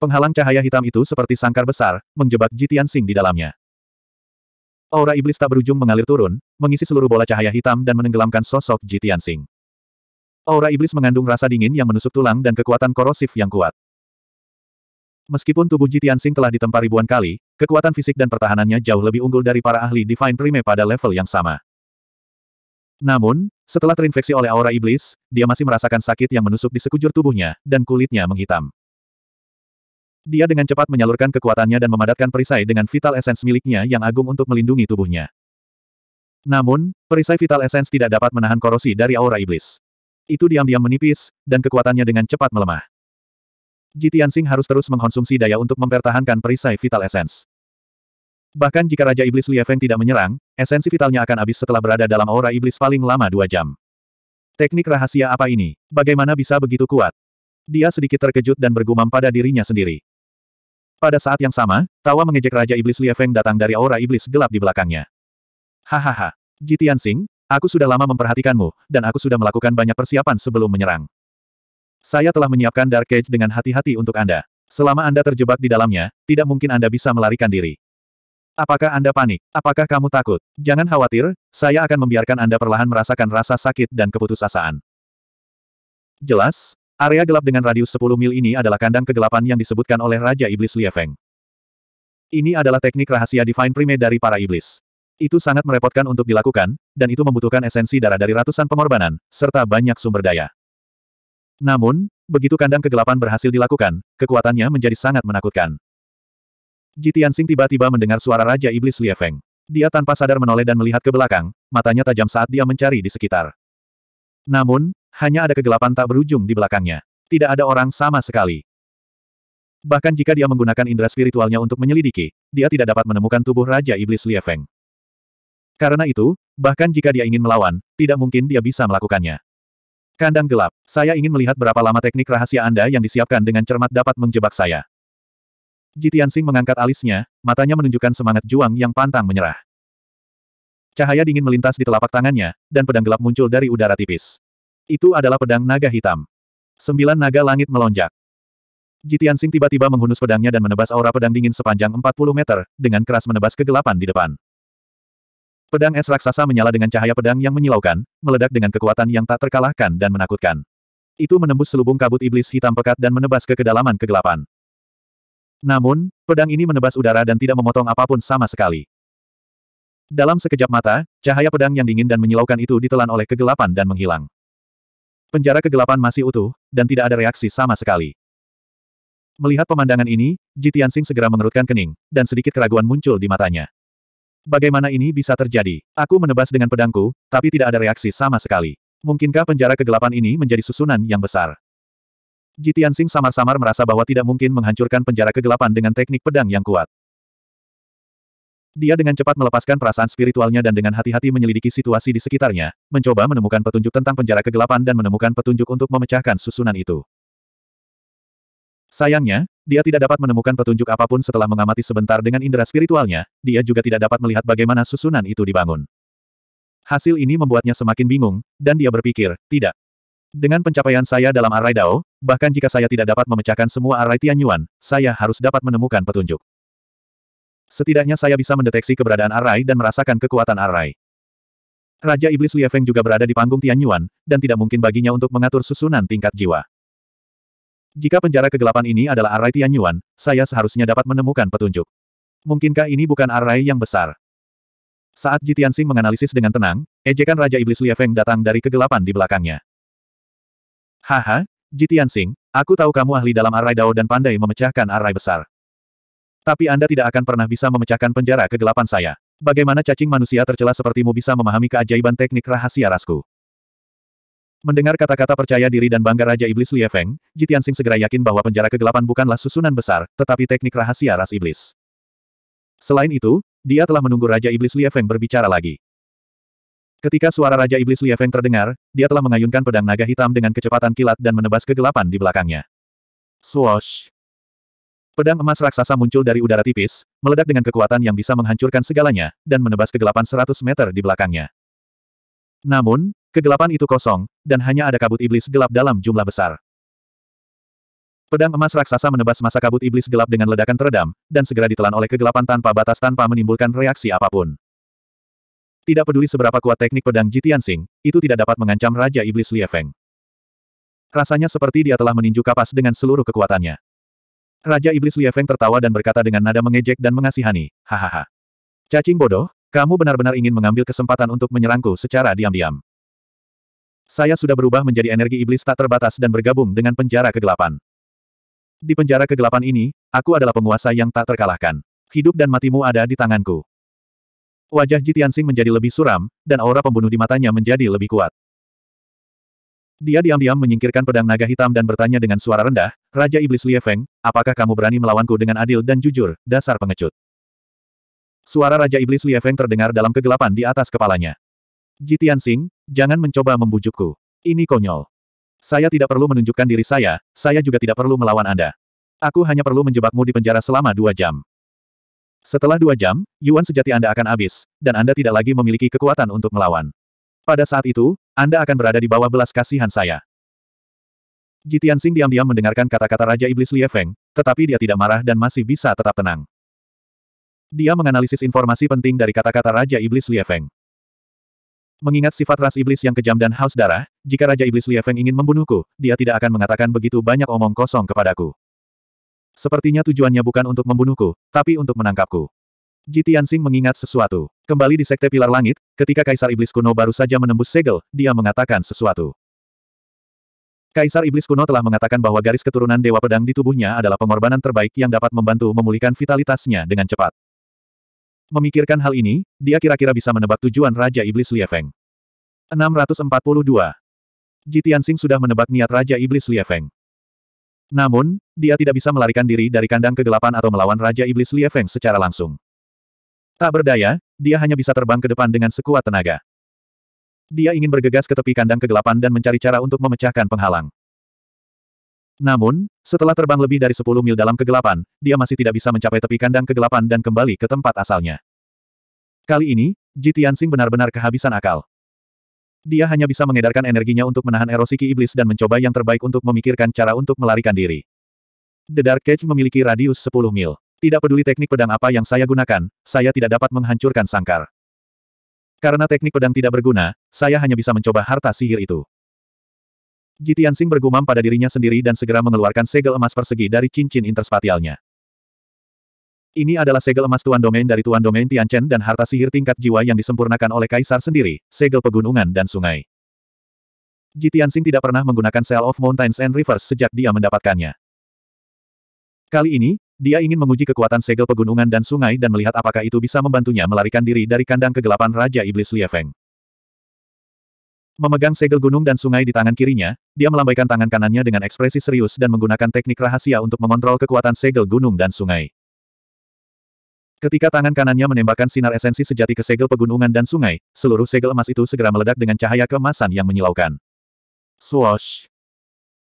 Penghalang cahaya hitam itu seperti sangkar besar, menjebak Jitian Sing di dalamnya. Aura iblis tak berujung mengalir turun, mengisi seluruh bola cahaya hitam dan menenggelamkan sosok Jitian Sing. Aura iblis mengandung rasa dingin yang menusuk tulang dan kekuatan korosif yang kuat. Meskipun tubuh Jitian Sing telah ditempa ribuan kali, kekuatan fisik dan pertahanannya jauh lebih unggul dari para ahli Divine Prime pada level yang sama. Namun, setelah terinfeksi oleh aura iblis, dia masih merasakan sakit yang menusuk di sekujur tubuhnya, dan kulitnya menghitam. Dia dengan cepat menyalurkan kekuatannya dan memadatkan perisai dengan vital essence miliknya yang agung untuk melindungi tubuhnya. Namun, perisai vital essence tidak dapat menahan korosi dari aura iblis. Itu diam-diam menipis, dan kekuatannya dengan cepat melemah. Jitian harus terus mengkonsumsi daya untuk mempertahankan perisai vital essence. Bahkan jika Raja Iblis Feng tidak menyerang, esensi vitalnya akan habis setelah berada dalam aura iblis paling lama dua jam. Teknik rahasia apa ini? Bagaimana bisa begitu kuat? Dia sedikit terkejut dan bergumam pada dirinya sendiri. Pada saat yang sama, tawa mengejek Raja Iblis Lie Feng datang dari aura iblis gelap di belakangnya. Hahaha, Ji Tianxing, aku sudah lama memperhatikanmu, dan aku sudah melakukan banyak persiapan sebelum menyerang. Saya telah menyiapkan Dark Cage dengan hati-hati untuk Anda. Selama Anda terjebak di dalamnya, tidak mungkin Anda bisa melarikan diri. Apakah Anda panik? Apakah kamu takut? Jangan khawatir, saya akan membiarkan Anda perlahan merasakan rasa sakit dan keputusasaan. Jelas, Area gelap dengan radius 10 mil ini adalah kandang kegelapan yang disebutkan oleh Raja Iblis Liefeng. Ini adalah teknik rahasia Divine Prime dari para iblis. Itu sangat merepotkan untuk dilakukan, dan itu membutuhkan esensi darah dari ratusan pengorbanan, serta banyak sumber daya. Namun, begitu kandang kegelapan berhasil dilakukan, kekuatannya menjadi sangat menakutkan. Jitian Sing tiba-tiba mendengar suara Raja Iblis Liefeng. Dia tanpa sadar menoleh dan melihat ke belakang, matanya tajam saat dia mencari di sekitar. Namun, hanya ada kegelapan tak berujung di belakangnya. Tidak ada orang sama sekali. Bahkan jika dia menggunakan indera spiritualnya untuk menyelidiki, dia tidak dapat menemukan tubuh Raja Iblis Liefeng. Karena itu, bahkan jika dia ingin melawan, tidak mungkin dia bisa melakukannya. Kandang gelap, saya ingin melihat berapa lama teknik rahasia Anda yang disiapkan dengan cermat dapat menjebak saya. Jitian Sing mengangkat alisnya, matanya menunjukkan semangat juang yang pantang menyerah. Cahaya dingin melintas di telapak tangannya, dan pedang gelap muncul dari udara tipis. Itu adalah pedang naga hitam. Sembilan naga langit melonjak. Jitian Sing tiba-tiba menghunus pedangnya dan menebas aura pedang dingin sepanjang 40 meter, dengan keras menebas kegelapan di depan. Pedang es raksasa menyala dengan cahaya pedang yang menyilaukan, meledak dengan kekuatan yang tak terkalahkan dan menakutkan. Itu menembus selubung kabut iblis hitam pekat dan menebas ke kedalaman kegelapan. Namun, pedang ini menebas udara dan tidak memotong apapun sama sekali. Dalam sekejap mata, cahaya pedang yang dingin dan menyilaukan itu ditelan oleh kegelapan dan menghilang. Penjara kegelapan masih utuh, dan tidak ada reaksi sama sekali. Melihat pemandangan ini, Jitian Tianxing segera mengerutkan kening, dan sedikit keraguan muncul di matanya. Bagaimana ini bisa terjadi? Aku menebas dengan pedangku, tapi tidak ada reaksi sama sekali. Mungkinkah penjara kegelapan ini menjadi susunan yang besar? Jitian Tianxing samar-samar merasa bahwa tidak mungkin menghancurkan penjara kegelapan dengan teknik pedang yang kuat. Dia dengan cepat melepaskan perasaan spiritualnya dan dengan hati-hati menyelidiki situasi di sekitarnya, mencoba menemukan petunjuk tentang penjara kegelapan dan menemukan petunjuk untuk memecahkan susunan itu. Sayangnya, dia tidak dapat menemukan petunjuk apapun setelah mengamati sebentar dengan indera spiritualnya, dia juga tidak dapat melihat bagaimana susunan itu dibangun. Hasil ini membuatnya semakin bingung, dan dia berpikir, tidak. Dengan pencapaian saya dalam arai Dao, bahkan jika saya tidak dapat memecahkan semua arai Tianyuan, saya harus dapat menemukan petunjuk. Setidaknya saya bisa mendeteksi keberadaan Arai dan merasakan kekuatan Arai. Raja Iblis Liefeng juga berada di panggung Tianyuan, dan tidak mungkin baginya untuk mengatur susunan tingkat jiwa. Jika penjara kegelapan ini adalah Arai Tianyuan, saya seharusnya dapat menemukan petunjuk. Mungkinkah ini bukan Arai yang besar? Saat Jitiansing menganalisis dengan tenang, ejekan Raja Iblis Liefeng datang dari kegelapan di belakangnya. Haha, Jitiansing, aku tahu kamu ahli dalam Arai Dao dan pandai memecahkan Arai besar. Tapi Anda tidak akan pernah bisa memecahkan penjara kegelapan saya. Bagaimana cacing manusia tercela sepertimu bisa memahami keajaiban teknik rahasia rasku? Mendengar kata-kata percaya diri dan bangga Raja Iblis Li Feng, Jitian Sing segera yakin bahwa penjara kegelapan bukanlah susunan besar, tetapi teknik rahasia ras iblis. Selain itu, dia telah menunggu Raja Iblis Li Feng berbicara lagi. Ketika suara Raja Iblis Li Feng terdengar, dia telah mengayunkan pedang naga hitam dengan kecepatan kilat dan menebas kegelapan di belakangnya. Swosh. Pedang emas raksasa muncul dari udara tipis, meledak dengan kekuatan yang bisa menghancurkan segalanya, dan menebas kegelapan 100 meter di belakangnya. Namun, kegelapan itu kosong, dan hanya ada kabut iblis gelap dalam jumlah besar. Pedang emas raksasa menebas masa kabut iblis gelap dengan ledakan teredam, dan segera ditelan oleh kegelapan tanpa batas tanpa menimbulkan reaksi apapun. Tidak peduli seberapa kuat teknik pedang Jitian Sing, itu tidak dapat mengancam Raja Iblis Liefeng. Rasanya seperti dia telah meninju kapas dengan seluruh kekuatannya. Raja Iblis Feng tertawa dan berkata dengan nada mengejek dan mengasihani, hahaha. Cacing bodoh, kamu benar-benar ingin mengambil kesempatan untuk menyerangku secara diam-diam. Saya sudah berubah menjadi energi iblis tak terbatas dan bergabung dengan penjara kegelapan. Di penjara kegelapan ini, aku adalah penguasa yang tak terkalahkan. Hidup dan matimu ada di tanganku. Wajah Jitiansing menjadi lebih suram, dan aura pembunuh di matanya menjadi lebih kuat. Dia diam-diam menyingkirkan pedang naga hitam dan bertanya dengan suara rendah, Raja Iblis Lie Feng, apakah kamu berani melawanku dengan adil dan jujur, dasar pengecut? Suara Raja Iblis Lie Feng terdengar dalam kegelapan di atas kepalanya. Jitian Sing, jangan mencoba membujukku. Ini konyol. Saya tidak perlu menunjukkan diri saya, saya juga tidak perlu melawan Anda. Aku hanya perlu menjebakmu di penjara selama dua jam. Setelah dua jam, Yuan sejati Anda akan habis, dan Anda tidak lagi memiliki kekuatan untuk melawan. Pada saat itu, anda akan berada di bawah belas kasihan saya. Jitian Sing diam-diam mendengarkan kata-kata Raja Iblis Lie Feng, tetapi dia tidak marah dan masih bisa tetap tenang. Dia menganalisis informasi penting dari kata-kata Raja Iblis Lie Feng. Mengingat sifat ras iblis yang kejam dan haus darah, jika Raja Iblis Lie Feng ingin membunuhku, dia tidak akan mengatakan begitu banyak omong kosong kepadaku. Sepertinya tujuannya bukan untuk membunuhku, tapi untuk menangkapku. Ji Tianxing mengingat sesuatu. Kembali di Sekte Pilar Langit, ketika Kaisar Iblis kuno baru saja menembus segel, dia mengatakan sesuatu. Kaisar Iblis kuno telah mengatakan bahwa garis keturunan Dewa Pedang di tubuhnya adalah pengorbanan terbaik yang dapat membantu memulihkan vitalitasnya dengan cepat. Memikirkan hal ini, dia kira-kira bisa menebak tujuan Raja Iblis Liefeng. 642. Ji Tianxing sudah menebak niat Raja Iblis Liefeng. Namun, dia tidak bisa melarikan diri dari kandang kegelapan atau melawan Raja Iblis Liefeng secara langsung. Tak berdaya, dia hanya bisa terbang ke depan dengan sekuat tenaga. Dia ingin bergegas ke tepi kandang kegelapan dan mencari cara untuk memecahkan penghalang. Namun, setelah terbang lebih dari 10 mil dalam kegelapan, dia masih tidak bisa mencapai tepi kandang kegelapan dan kembali ke tempat asalnya. Kali ini, Ji benar-benar kehabisan akal. Dia hanya bisa mengedarkan energinya untuk menahan erosi ki iblis dan mencoba yang terbaik untuk memikirkan cara untuk melarikan diri. The Dark Cage memiliki radius 10 mil. Tidak peduli teknik pedang apa yang saya gunakan, saya tidak dapat menghancurkan sangkar. Karena teknik pedang tidak berguna, saya hanya bisa mencoba harta sihir itu. Jitian Sing bergumam pada dirinya sendiri dan segera mengeluarkan segel emas persegi dari cincin interspatialnya. Ini adalah segel emas Tuan Domain dari Tuan Domain Tianchen dan harta sihir tingkat jiwa yang disempurnakan oleh Kaisar sendiri, segel pegunungan dan sungai. Jitian Sing tidak pernah menggunakan Seal of Mountains and Rivers sejak dia mendapatkannya. Kali ini, dia ingin menguji kekuatan segel pegunungan dan sungai dan melihat apakah itu bisa membantunya melarikan diri dari kandang kegelapan Raja Iblis Liefeng. Memegang segel gunung dan sungai di tangan kirinya, dia melambaikan tangan kanannya dengan ekspresi serius dan menggunakan teknik rahasia untuk mengontrol kekuatan segel gunung dan sungai. Ketika tangan kanannya menembakkan sinar esensi sejati ke segel pegunungan dan sungai, seluruh segel emas itu segera meledak dengan cahaya kemasan yang menyilaukan. Swoosh!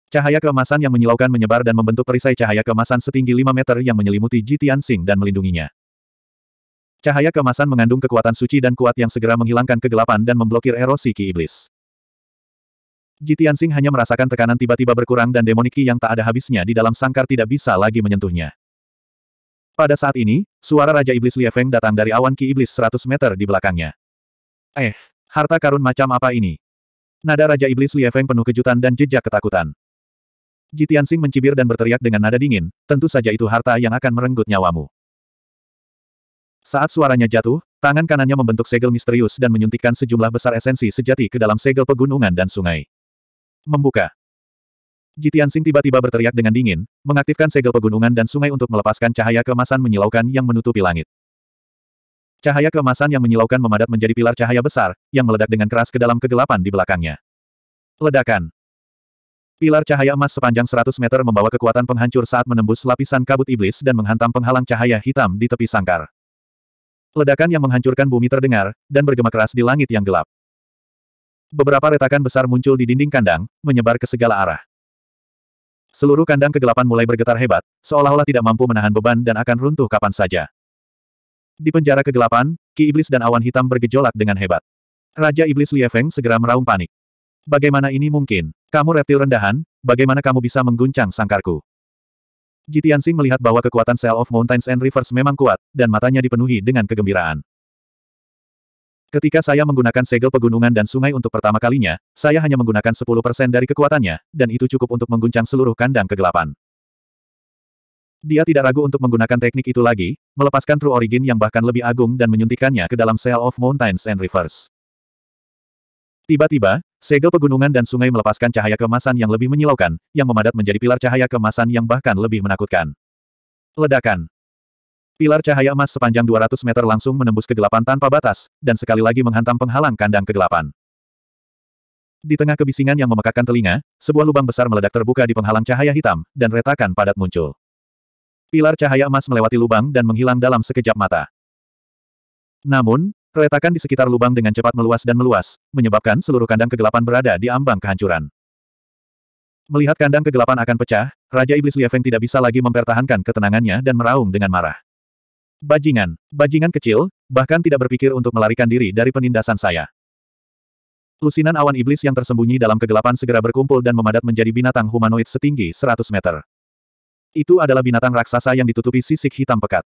Cahaya keemasan yang menyilaukan menyebar dan membentuk perisai cahaya keemasan setinggi 5 meter yang menyelimuti Ji Tianxing dan melindunginya. Cahaya keemasan mengandung kekuatan suci dan kuat yang segera menghilangkan kegelapan dan memblokir erosi ki iblis. Ji Tianxing hanya merasakan tekanan tiba-tiba berkurang dan demoniki yang tak ada habisnya di dalam sangkar tidak bisa lagi menyentuhnya. Pada saat ini, suara Raja Iblis Li Liefeng datang dari awan ki iblis 100 meter di belakangnya. Eh, harta karun macam apa ini? Nada Raja Iblis Li Liefeng penuh kejutan dan jejak ketakutan. Jitiansing mencibir dan berteriak dengan nada dingin, tentu saja itu harta yang akan merenggut nyawamu. Saat suaranya jatuh, tangan kanannya membentuk segel misterius dan menyuntikkan sejumlah besar esensi sejati ke dalam segel pegunungan dan sungai. Membuka. Jitian Sing tiba-tiba berteriak dengan dingin, mengaktifkan segel pegunungan dan sungai untuk melepaskan cahaya keemasan menyilaukan yang menutupi langit. Cahaya keemasan yang menyilaukan memadat menjadi pilar cahaya besar, yang meledak dengan keras ke dalam kegelapan di belakangnya. Ledakan. Pilar cahaya emas sepanjang 100 meter membawa kekuatan penghancur saat menembus lapisan kabut iblis dan menghantam penghalang cahaya hitam di tepi sangkar. Ledakan yang menghancurkan bumi terdengar, dan bergema keras di langit yang gelap. Beberapa retakan besar muncul di dinding kandang, menyebar ke segala arah. Seluruh kandang kegelapan mulai bergetar hebat, seolah-olah tidak mampu menahan beban dan akan runtuh kapan saja. Di penjara kegelapan, Ki Iblis dan awan hitam bergejolak dengan hebat. Raja Iblis Liefeng segera meraung panik. Bagaimana ini mungkin? Kamu reptil rendahan, bagaimana kamu bisa mengguncang sangkarku? Jitian Sing melihat bahwa kekuatan Cell of Mountains and Rivers memang kuat, dan matanya dipenuhi dengan kegembiraan. Ketika saya menggunakan segel pegunungan dan sungai untuk pertama kalinya, saya hanya menggunakan 10% dari kekuatannya, dan itu cukup untuk mengguncang seluruh kandang kegelapan. Dia tidak ragu untuk menggunakan teknik itu lagi, melepaskan True Origin yang bahkan lebih agung dan menyuntikannya ke dalam Cell of Mountains and Rivers. Tiba-tiba, segel pegunungan dan sungai melepaskan cahaya kemasan yang lebih menyilaukan, yang memadat menjadi pilar cahaya kemasan yang bahkan lebih menakutkan. Ledakan. Pilar cahaya emas sepanjang 200 meter langsung menembus kegelapan tanpa batas, dan sekali lagi menghantam penghalang kandang kegelapan. Di tengah kebisingan yang memekakkan telinga, sebuah lubang besar meledak terbuka di penghalang cahaya hitam, dan retakan padat muncul. Pilar cahaya emas melewati lubang dan menghilang dalam sekejap mata. Namun, Retakan di sekitar lubang dengan cepat meluas dan meluas, menyebabkan seluruh kandang kegelapan berada di ambang kehancuran. Melihat kandang kegelapan akan pecah, Raja Iblis Liefeng tidak bisa lagi mempertahankan ketenangannya dan meraung dengan marah. Bajingan, bajingan kecil, bahkan tidak berpikir untuk melarikan diri dari penindasan saya. Lusinan awan iblis yang tersembunyi dalam kegelapan segera berkumpul dan memadat menjadi binatang humanoid setinggi 100 meter. Itu adalah binatang raksasa yang ditutupi sisik hitam pekat.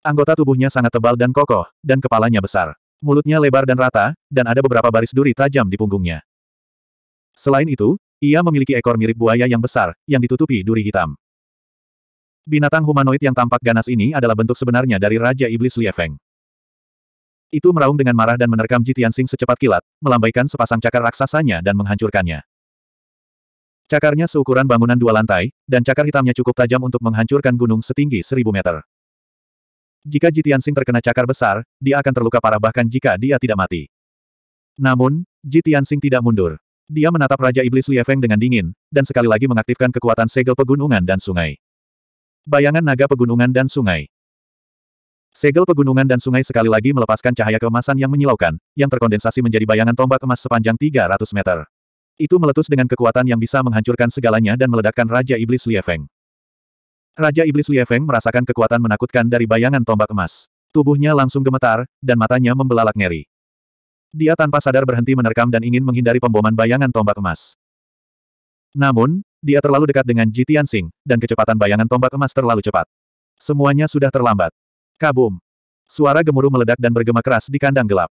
Anggota tubuhnya sangat tebal dan kokoh, dan kepalanya besar. Mulutnya lebar dan rata, dan ada beberapa baris duri tajam di punggungnya. Selain itu, ia memiliki ekor mirip buaya yang besar, yang ditutupi duri hitam. Binatang humanoid yang tampak ganas ini adalah bentuk sebenarnya dari Raja Iblis Liefeng. Itu meraung dengan marah dan menerkam Jitian Sing secepat kilat, melambaikan sepasang cakar raksasanya dan menghancurkannya. Cakarnya seukuran bangunan dua lantai, dan cakar hitamnya cukup tajam untuk menghancurkan gunung setinggi seribu meter. Jika Jitiansing terkena cakar besar, dia akan terluka parah bahkan jika dia tidak mati. Namun, Jitiansing tidak mundur. Dia menatap Raja Iblis Feng dengan dingin, dan sekali lagi mengaktifkan kekuatan segel pegunungan dan sungai. Bayangan naga pegunungan dan sungai. Segel pegunungan dan sungai sekali lagi melepaskan cahaya keemasan yang menyilaukan, yang terkondensasi menjadi bayangan tombak emas sepanjang 300 meter. Itu meletus dengan kekuatan yang bisa menghancurkan segalanya dan meledakkan Raja Iblis Feng. Raja Iblis Feng merasakan kekuatan menakutkan dari bayangan tombak emas. Tubuhnya langsung gemetar, dan matanya membelalak ngeri. Dia tanpa sadar berhenti menerkam dan ingin menghindari pemboman bayangan tombak emas. Namun, dia terlalu dekat dengan Ji Tianxing, dan kecepatan bayangan tombak emas terlalu cepat. Semuanya sudah terlambat. Kabum! Suara gemuruh meledak dan bergema keras di kandang gelap.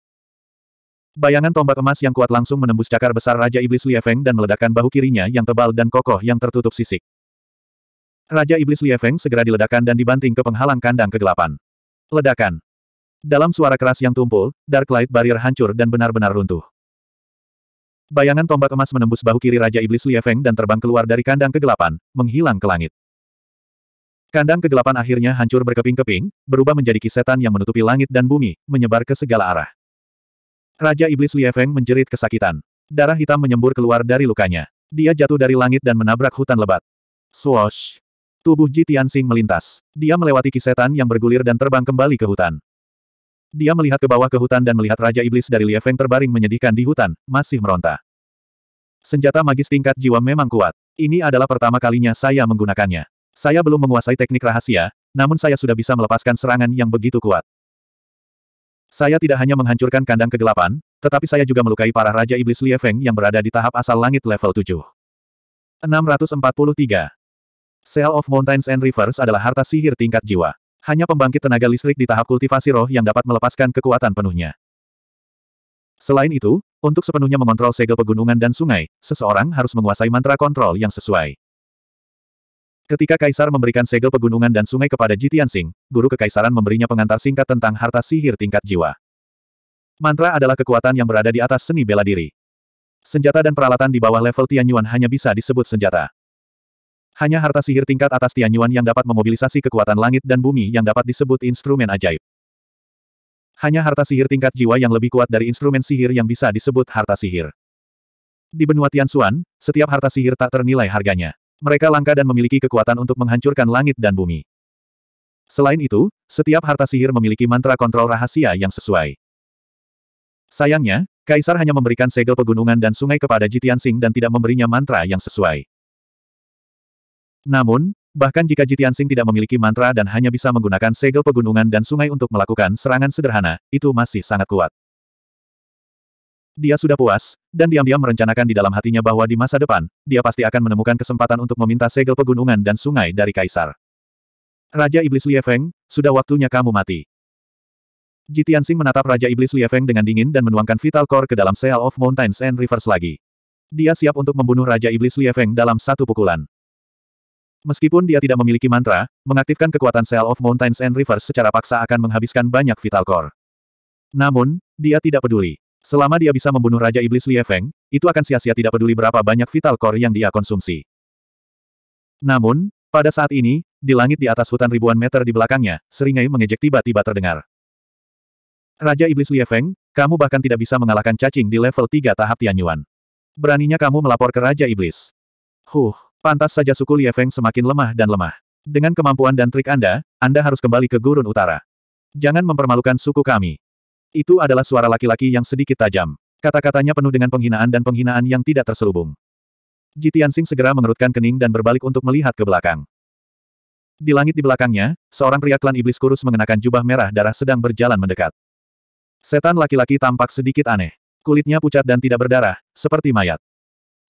Bayangan tombak emas yang kuat langsung menembus cakar besar Raja Iblis Liefeng dan meledakkan bahu kirinya yang tebal dan kokoh yang tertutup sisik. Raja Iblis Li Liefeng segera diledakkan dan dibanting ke penghalang kandang kegelapan. Ledakan. Dalam suara keras yang tumpul, Dark Light Barrier hancur dan benar-benar runtuh. Bayangan tombak emas menembus bahu kiri Raja Iblis Li Liefeng dan terbang keluar dari kandang kegelapan, menghilang ke langit. Kandang kegelapan akhirnya hancur berkeping-keping, berubah menjadi kisetan yang menutupi langit dan bumi, menyebar ke segala arah. Raja Iblis Li Liefeng menjerit kesakitan. Darah hitam menyembur keluar dari lukanya. Dia jatuh dari langit dan menabrak hutan lebat. Swosh. Tubuh Ji Tianxing melintas. Dia melewati kisetan yang bergulir dan terbang kembali ke hutan. Dia melihat ke bawah ke hutan dan melihat Raja Iblis dari Liefeng terbaring menyedihkan di hutan, masih meronta. Senjata magis tingkat jiwa memang kuat. Ini adalah pertama kalinya saya menggunakannya. Saya belum menguasai teknik rahasia, namun saya sudah bisa melepaskan serangan yang begitu kuat. Saya tidak hanya menghancurkan kandang kegelapan, tetapi saya juga melukai para Raja Iblis Liefeng yang berada di tahap asal langit level 7. 643. Seal of Mountains and Rivers adalah harta sihir tingkat jiwa. Hanya pembangkit tenaga listrik di tahap kultivasi roh yang dapat melepaskan kekuatan penuhnya. Selain itu, untuk sepenuhnya mengontrol segel pegunungan dan sungai, seseorang harus menguasai mantra kontrol yang sesuai. Ketika Kaisar memberikan segel pegunungan dan sungai kepada Jitian Sing, guru kekaisaran memberinya pengantar singkat tentang harta sihir tingkat jiwa. Mantra adalah kekuatan yang berada di atas seni bela diri. Senjata dan peralatan di bawah level Tianyuan hanya bisa disebut senjata. Hanya harta sihir tingkat atas Tianyuan yang dapat memobilisasi kekuatan langit dan bumi yang dapat disebut instrumen ajaib. Hanya harta sihir tingkat jiwa yang lebih kuat dari instrumen sihir yang bisa disebut harta sihir. Di benua Tianxuan, setiap harta sihir tak ternilai harganya. Mereka langka dan memiliki kekuatan untuk menghancurkan langit dan bumi. Selain itu, setiap harta sihir memiliki mantra kontrol rahasia yang sesuai. Sayangnya, Kaisar hanya memberikan segel pegunungan dan sungai kepada Jitian Sing dan tidak memberinya mantra yang sesuai. Namun, bahkan jika Jitiansing tidak memiliki mantra dan hanya bisa menggunakan segel pegunungan dan sungai untuk melakukan serangan sederhana, itu masih sangat kuat. Dia sudah puas, dan diam-diam merencanakan di dalam hatinya bahwa di masa depan, dia pasti akan menemukan kesempatan untuk meminta segel pegunungan dan sungai dari Kaisar. Raja Iblis Feng, sudah waktunya kamu mati. Jitiansing menatap Raja Iblis Feng dengan dingin dan menuangkan Vital Core ke dalam Seal of Mountains and Rivers lagi. Dia siap untuk membunuh Raja Iblis Feng dalam satu pukulan. Meskipun dia tidak memiliki mantra, mengaktifkan kekuatan Cell of Mountains and Rivers secara paksa akan menghabiskan banyak vital core. Namun, dia tidak peduli. Selama dia bisa membunuh Raja Iblis Li Feng, itu akan sia-sia tidak peduli berapa banyak vital core yang dia konsumsi. Namun, pada saat ini, di langit di atas hutan ribuan meter di belakangnya, seringai mengejek tiba-tiba terdengar. Raja Iblis Li Feng, kamu bahkan tidak bisa mengalahkan cacing di level 3 tahap Tianyuan. Beraninya kamu melapor ke Raja Iblis. Huh, Pantas saja suku Liefeng semakin lemah dan lemah. Dengan kemampuan dan trik Anda, Anda harus kembali ke gurun utara. Jangan mempermalukan suku kami. Itu adalah suara laki-laki yang sedikit tajam. Kata-katanya penuh dengan penghinaan dan penghinaan yang tidak terselubung. Ji Tianxing segera mengerutkan kening dan berbalik untuk melihat ke belakang. Di langit di belakangnya, seorang pria klan iblis kurus mengenakan jubah merah darah sedang berjalan mendekat. Setan laki-laki tampak sedikit aneh. Kulitnya pucat dan tidak berdarah, seperti mayat.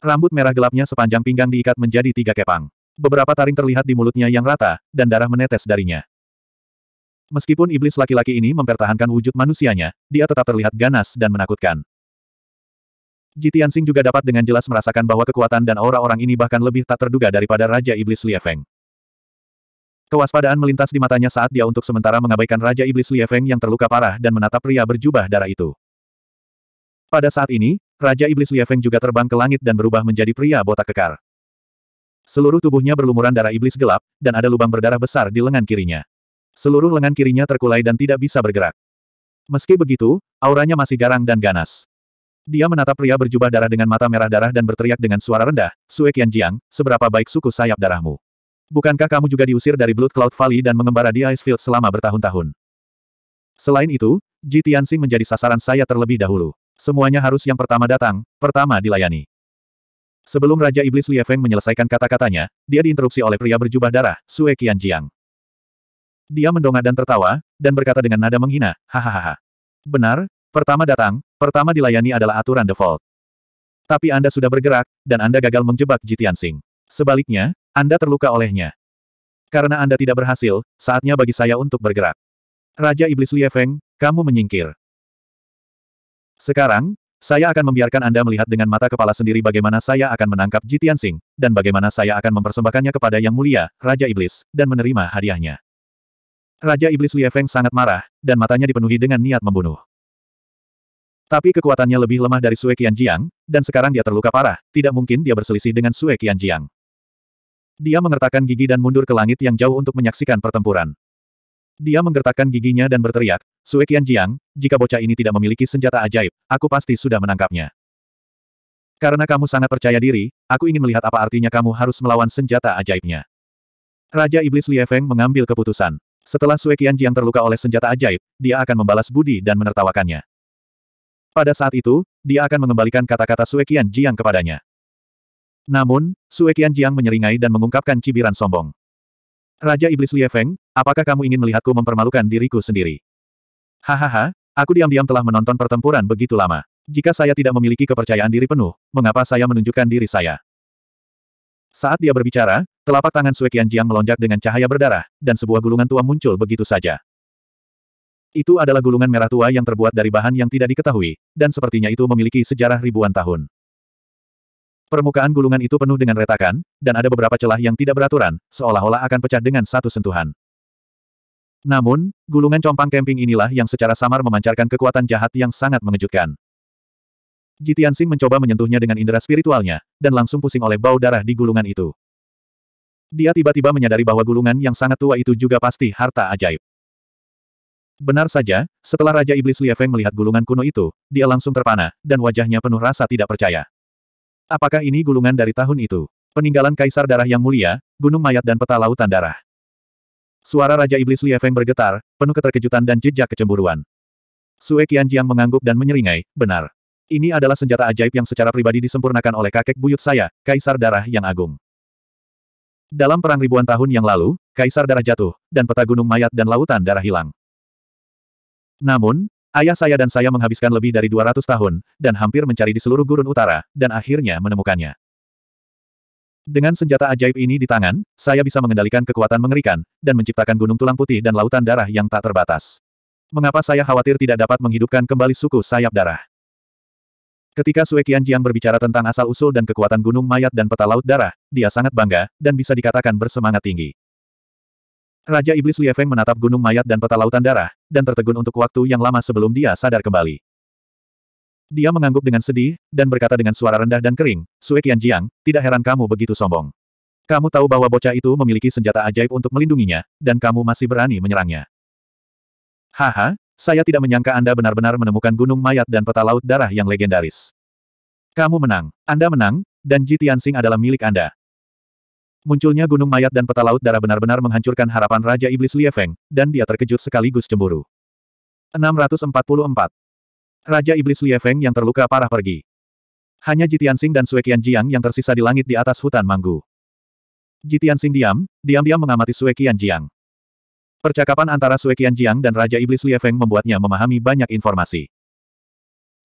Rambut merah gelapnya sepanjang pinggang diikat menjadi tiga kepang. Beberapa taring terlihat di mulutnya yang rata, dan darah menetes darinya. Meskipun iblis laki-laki ini mempertahankan wujud manusianya, dia tetap terlihat ganas dan menakutkan. Jitian Sing juga dapat dengan jelas merasakan bahwa kekuatan dan aura orang ini bahkan lebih tak terduga daripada Raja Iblis Liefeng. Kewaspadaan melintas di matanya saat dia untuk sementara mengabaikan Raja Iblis Liefeng yang terluka parah dan menatap pria berjubah darah itu. Pada saat ini, Raja Iblis Feng juga terbang ke langit dan berubah menjadi pria botak kekar. Seluruh tubuhnya berlumuran darah iblis gelap, dan ada lubang berdarah besar di lengan kirinya. Seluruh lengan kirinya terkulai dan tidak bisa bergerak. Meski begitu, auranya masih garang dan ganas. Dia menatap pria berjubah darah dengan mata merah darah dan berteriak dengan suara rendah, Sue Qianjiang, seberapa baik suku sayap darahmu. Bukankah kamu juga diusir dari Blood Cloud Valley dan mengembara di Icefield selama bertahun-tahun? Selain itu, Ji Tianxing menjadi sasaran saya terlebih dahulu. Semuanya harus yang pertama datang, pertama dilayani. Sebelum Raja Iblis Li Feng menyelesaikan kata-katanya, dia diinterupsi oleh pria berjubah darah, Sue Jiang. Dia mendongak dan tertawa, dan berkata dengan nada menghina, hahaha. Benar, pertama datang, pertama dilayani adalah aturan default. Tapi Anda sudah bergerak, dan Anda gagal menjebak Jitian Sing. Sebaliknya, Anda terluka olehnya. Karena Anda tidak berhasil, saatnya bagi saya untuk bergerak. Raja Iblis Li Feng, kamu menyingkir. Sekarang, saya akan membiarkan Anda melihat dengan mata kepala sendiri bagaimana saya akan menangkap Jitian Sing, dan bagaimana saya akan mempersembahkannya kepada Yang Mulia, Raja Iblis, dan menerima hadiahnya. Raja Iblis Li Feng sangat marah, dan matanya dipenuhi dengan niat membunuh. Tapi kekuatannya lebih lemah dari Sue Jiang dan sekarang dia terluka parah, tidak mungkin dia berselisih dengan Sue Jiang. Dia mengertakkan gigi dan mundur ke langit yang jauh untuk menyaksikan pertempuran. Dia menggertakkan giginya dan berteriak, Sue Jiang, jika bocah ini tidak memiliki senjata ajaib, aku pasti sudah menangkapnya. Karena kamu sangat percaya diri, aku ingin melihat apa artinya kamu harus melawan senjata ajaibnya. Raja Iblis Li Feng mengambil keputusan. Setelah Sue Jiang terluka oleh senjata ajaib, dia akan membalas budi dan menertawakannya. Pada saat itu, dia akan mengembalikan kata-kata Sue Jiang kepadanya. Namun, Sue Jiang menyeringai dan mengungkapkan cibiran sombong. Raja Iblis Li Feng, apakah kamu ingin melihatku mempermalukan diriku sendiri? Hahaha, aku diam-diam telah menonton pertempuran begitu lama. Jika saya tidak memiliki kepercayaan diri penuh, mengapa saya menunjukkan diri saya? Saat dia berbicara, telapak tangan Sue Jiang melonjak dengan cahaya berdarah, dan sebuah gulungan tua muncul begitu saja. Itu adalah gulungan merah tua yang terbuat dari bahan yang tidak diketahui, dan sepertinya itu memiliki sejarah ribuan tahun. Permukaan gulungan itu penuh dengan retakan, dan ada beberapa celah yang tidak beraturan, seolah-olah akan pecah dengan satu sentuhan. Namun, gulungan compang kemping inilah yang secara samar memancarkan kekuatan jahat yang sangat mengejutkan. Jitian Sing mencoba menyentuhnya dengan indera spiritualnya, dan langsung pusing oleh bau darah di gulungan itu. Dia tiba-tiba menyadari bahwa gulungan yang sangat tua itu juga pasti harta ajaib. Benar saja, setelah Raja Iblis Liefeng melihat gulungan kuno itu, dia langsung terpana, dan wajahnya penuh rasa tidak percaya. Apakah ini gulungan dari tahun itu? Peninggalan Kaisar Darah Yang Mulia, Gunung Mayat dan Peta Lautan Darah. Suara Raja Iblis Li Feng bergetar, penuh keterkejutan dan jejak kecemburuan. Sue Jiang mengangguk dan menyeringai, benar. Ini adalah senjata ajaib yang secara pribadi disempurnakan oleh kakek buyut saya, Kaisar Darah yang Agung. Dalam perang ribuan tahun yang lalu, Kaisar Darah jatuh, dan peta gunung mayat dan lautan darah hilang. Namun, ayah saya dan saya menghabiskan lebih dari 200 tahun, dan hampir mencari di seluruh gurun utara, dan akhirnya menemukannya. Dengan senjata ajaib ini di tangan, saya bisa mengendalikan kekuatan mengerikan, dan menciptakan gunung tulang putih dan lautan darah yang tak terbatas. Mengapa saya khawatir tidak dapat menghidupkan kembali suku sayap darah? Ketika Sue Qianjiang berbicara tentang asal-usul dan kekuatan gunung mayat dan peta laut darah, dia sangat bangga, dan bisa dikatakan bersemangat tinggi. Raja Iblis Liefeng menatap gunung mayat dan peta lautan darah, dan tertegun untuk waktu yang lama sebelum dia sadar kembali. Dia mengangguk dengan sedih, dan berkata dengan suara rendah dan kering, Sue Qianjiang, tidak heran kamu begitu sombong. Kamu tahu bahwa bocah itu memiliki senjata ajaib untuk melindunginya, dan kamu masih berani menyerangnya. Haha, saya tidak menyangka Anda benar-benar menemukan gunung mayat dan peta laut darah yang legendaris. Kamu menang, Anda menang, dan Ji Tianxing adalah milik Anda. Munculnya gunung mayat dan peta laut darah benar-benar menghancurkan harapan Raja Iblis Liefeng, dan dia terkejut sekaligus cemburu. 644. Raja Iblis Lie Feng yang terluka parah pergi. Hanya Jitian Sing dan Suekian Jiang yang tersisa di langit di atas hutan manggu. Jitian Sing diam, diam-diam mengamati Suekian Jiang. Percakapan antara Suekian Jiang dan Raja Iblis Lie Feng membuatnya memahami banyak informasi.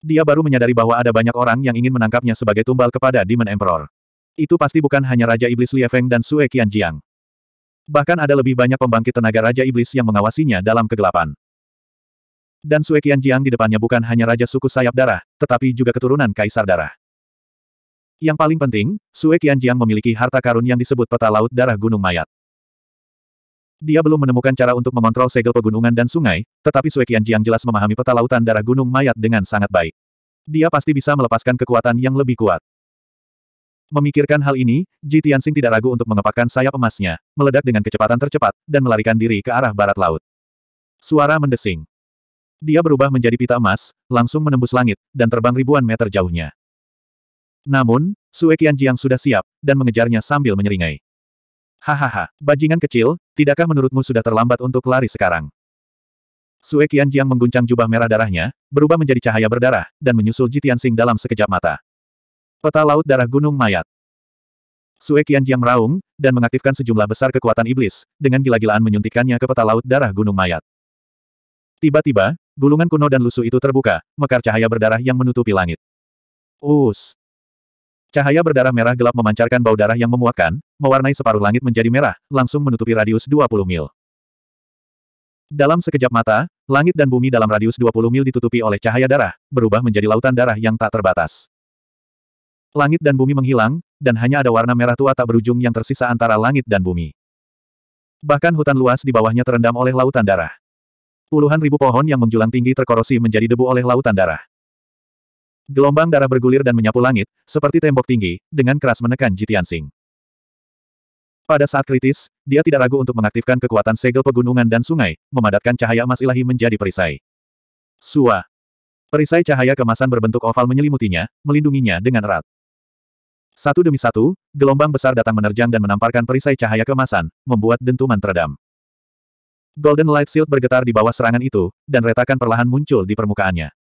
Dia baru menyadari bahwa ada banyak orang yang ingin menangkapnya sebagai tumbal kepada Demon Emperor. Itu pasti bukan hanya Raja Iblis Lie Feng dan Suekian Jiang. Bahkan ada lebih banyak pembangkit tenaga Raja Iblis yang mengawasinya dalam kegelapan. Dan Sue Qianjiang di depannya bukan hanya Raja Suku Sayap Darah, tetapi juga keturunan Kaisar Darah. Yang paling penting, Sue Qianjiang memiliki harta karun yang disebut peta laut darah Gunung Mayat. Dia belum menemukan cara untuk mengontrol segel pegunungan dan sungai, tetapi Sue Qianjiang jelas memahami peta lautan darah Gunung Mayat dengan sangat baik. Dia pasti bisa melepaskan kekuatan yang lebih kuat. Memikirkan hal ini, Ji Tianxing tidak ragu untuk mengepakkan sayap emasnya, meledak dengan kecepatan tercepat, dan melarikan diri ke arah barat laut. Suara mendesing. Dia berubah menjadi pita emas, langsung menembus langit, dan terbang ribuan meter jauhnya. Namun, Sue Jiang sudah siap, dan mengejarnya sambil menyeringai. Hahaha, bajingan kecil, tidakkah menurutmu sudah terlambat untuk lari sekarang? Sue Jiang mengguncang jubah merah darahnya, berubah menjadi cahaya berdarah, dan menyusul Jitian Sing dalam sekejap mata. Peta Laut Darah Gunung Mayat Sue Jiang meraung, dan mengaktifkan sejumlah besar kekuatan iblis, dengan gila-gilaan menyuntikkannya ke peta Laut Darah Gunung Mayat. Tiba-tiba, gulungan kuno dan lusuh itu terbuka, mekar cahaya berdarah yang menutupi langit. Us! Cahaya berdarah merah gelap memancarkan bau darah yang memuakkan, mewarnai separuh langit menjadi merah, langsung menutupi radius 20 mil. Dalam sekejap mata, langit dan bumi dalam radius 20 mil ditutupi oleh cahaya darah, berubah menjadi lautan darah yang tak terbatas. Langit dan bumi menghilang, dan hanya ada warna merah tua tak berujung yang tersisa antara langit dan bumi. Bahkan hutan luas di bawahnya terendam oleh lautan darah. Puluhan ribu pohon yang menjulang tinggi terkorosi menjadi debu oleh lautan darah. Gelombang darah bergulir dan menyapu langit, seperti tembok tinggi, dengan keras menekan Jitian Sing. Pada saat kritis, dia tidak ragu untuk mengaktifkan kekuatan segel pegunungan dan sungai, memadatkan cahaya emas ilahi menjadi perisai. Sua. Perisai cahaya kemasan berbentuk oval menyelimutinya, melindunginya dengan erat. Satu demi satu, gelombang besar datang menerjang dan menamparkan perisai cahaya kemasan, membuat dentuman teredam. Golden Light Shield bergetar di bawah serangan itu, dan retakan perlahan muncul di permukaannya.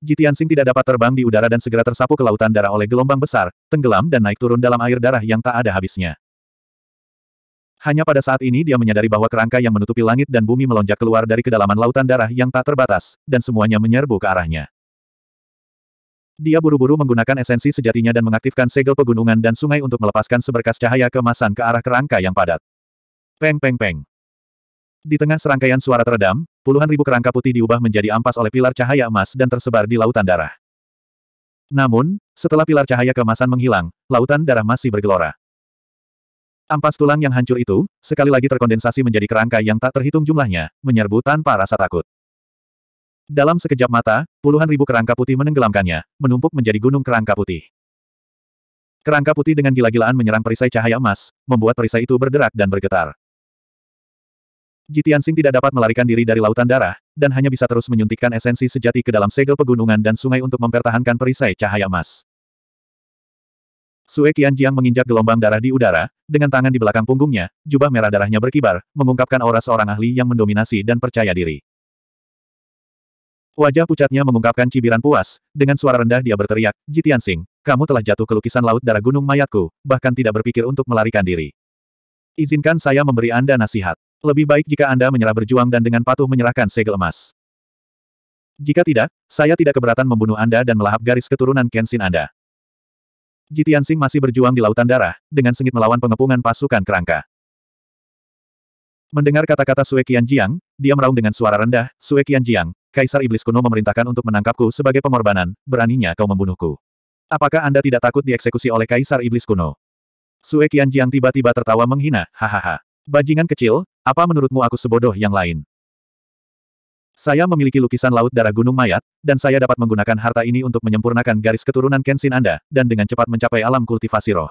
Jitiansing tidak dapat terbang di udara dan segera tersapu ke lautan darah oleh gelombang besar, tenggelam dan naik turun dalam air darah yang tak ada habisnya. Hanya pada saat ini dia menyadari bahwa kerangka yang menutupi langit dan bumi melonjak keluar dari kedalaman lautan darah yang tak terbatas, dan semuanya menyerbu ke arahnya. Dia buru-buru menggunakan esensi sejatinya dan mengaktifkan segel pegunungan dan sungai untuk melepaskan seberkas cahaya kemasan ke arah kerangka yang padat. Peng peng peng. Di tengah serangkaian suara teredam, puluhan ribu kerangka putih diubah menjadi ampas oleh pilar cahaya emas dan tersebar di lautan darah. Namun, setelah pilar cahaya kemasan menghilang, lautan darah masih bergelora. Ampas tulang yang hancur itu, sekali lagi terkondensasi menjadi kerangka yang tak terhitung jumlahnya, menyerbu tanpa rasa takut. Dalam sekejap mata, puluhan ribu kerangka putih menenggelamkannya, menumpuk menjadi gunung kerangka putih. Kerangka putih dengan gila-gilaan menyerang perisai cahaya emas, membuat perisai itu berderak dan bergetar. Jitian Sing tidak dapat melarikan diri dari lautan darah, dan hanya bisa terus menyuntikkan esensi sejati ke dalam segel pegunungan dan sungai untuk mempertahankan perisai cahaya emas. Sue Qianjiang menginjak gelombang darah di udara, dengan tangan di belakang punggungnya, jubah merah darahnya berkibar, mengungkapkan aura seorang ahli yang mendominasi dan percaya diri. Wajah pucatnya mengungkapkan cibiran puas, dengan suara rendah dia berteriak, Jitian Sing, kamu telah jatuh ke lukisan laut darah gunung mayatku, bahkan tidak berpikir untuk melarikan diri. Izinkan saya memberi Anda nasihat. Lebih baik jika Anda menyerah berjuang dan dengan patuh menyerahkan segel emas. Jika tidak, saya tidak keberatan membunuh Anda dan melahap garis keturunan Kenshin Anda. Jitian Sing masih berjuang di lautan darah, dengan sengit melawan pengepungan pasukan kerangka. Mendengar kata-kata Sue Jiang, dia meraung dengan suara rendah, Sue Jiang, Kaisar Iblis kuno memerintahkan untuk menangkapku sebagai pengorbanan, beraninya kau membunuhku. Apakah Anda tidak takut dieksekusi oleh Kaisar Iblis kuno? Sue Jiang tiba-tiba tertawa menghina, hahaha. Bajingan kecil, apa menurutmu aku sebodoh yang lain? Saya memiliki lukisan laut darah gunung mayat, dan saya dapat menggunakan harta ini untuk menyempurnakan garis keturunan Kenshin Anda, dan dengan cepat mencapai alam kultivasi roh.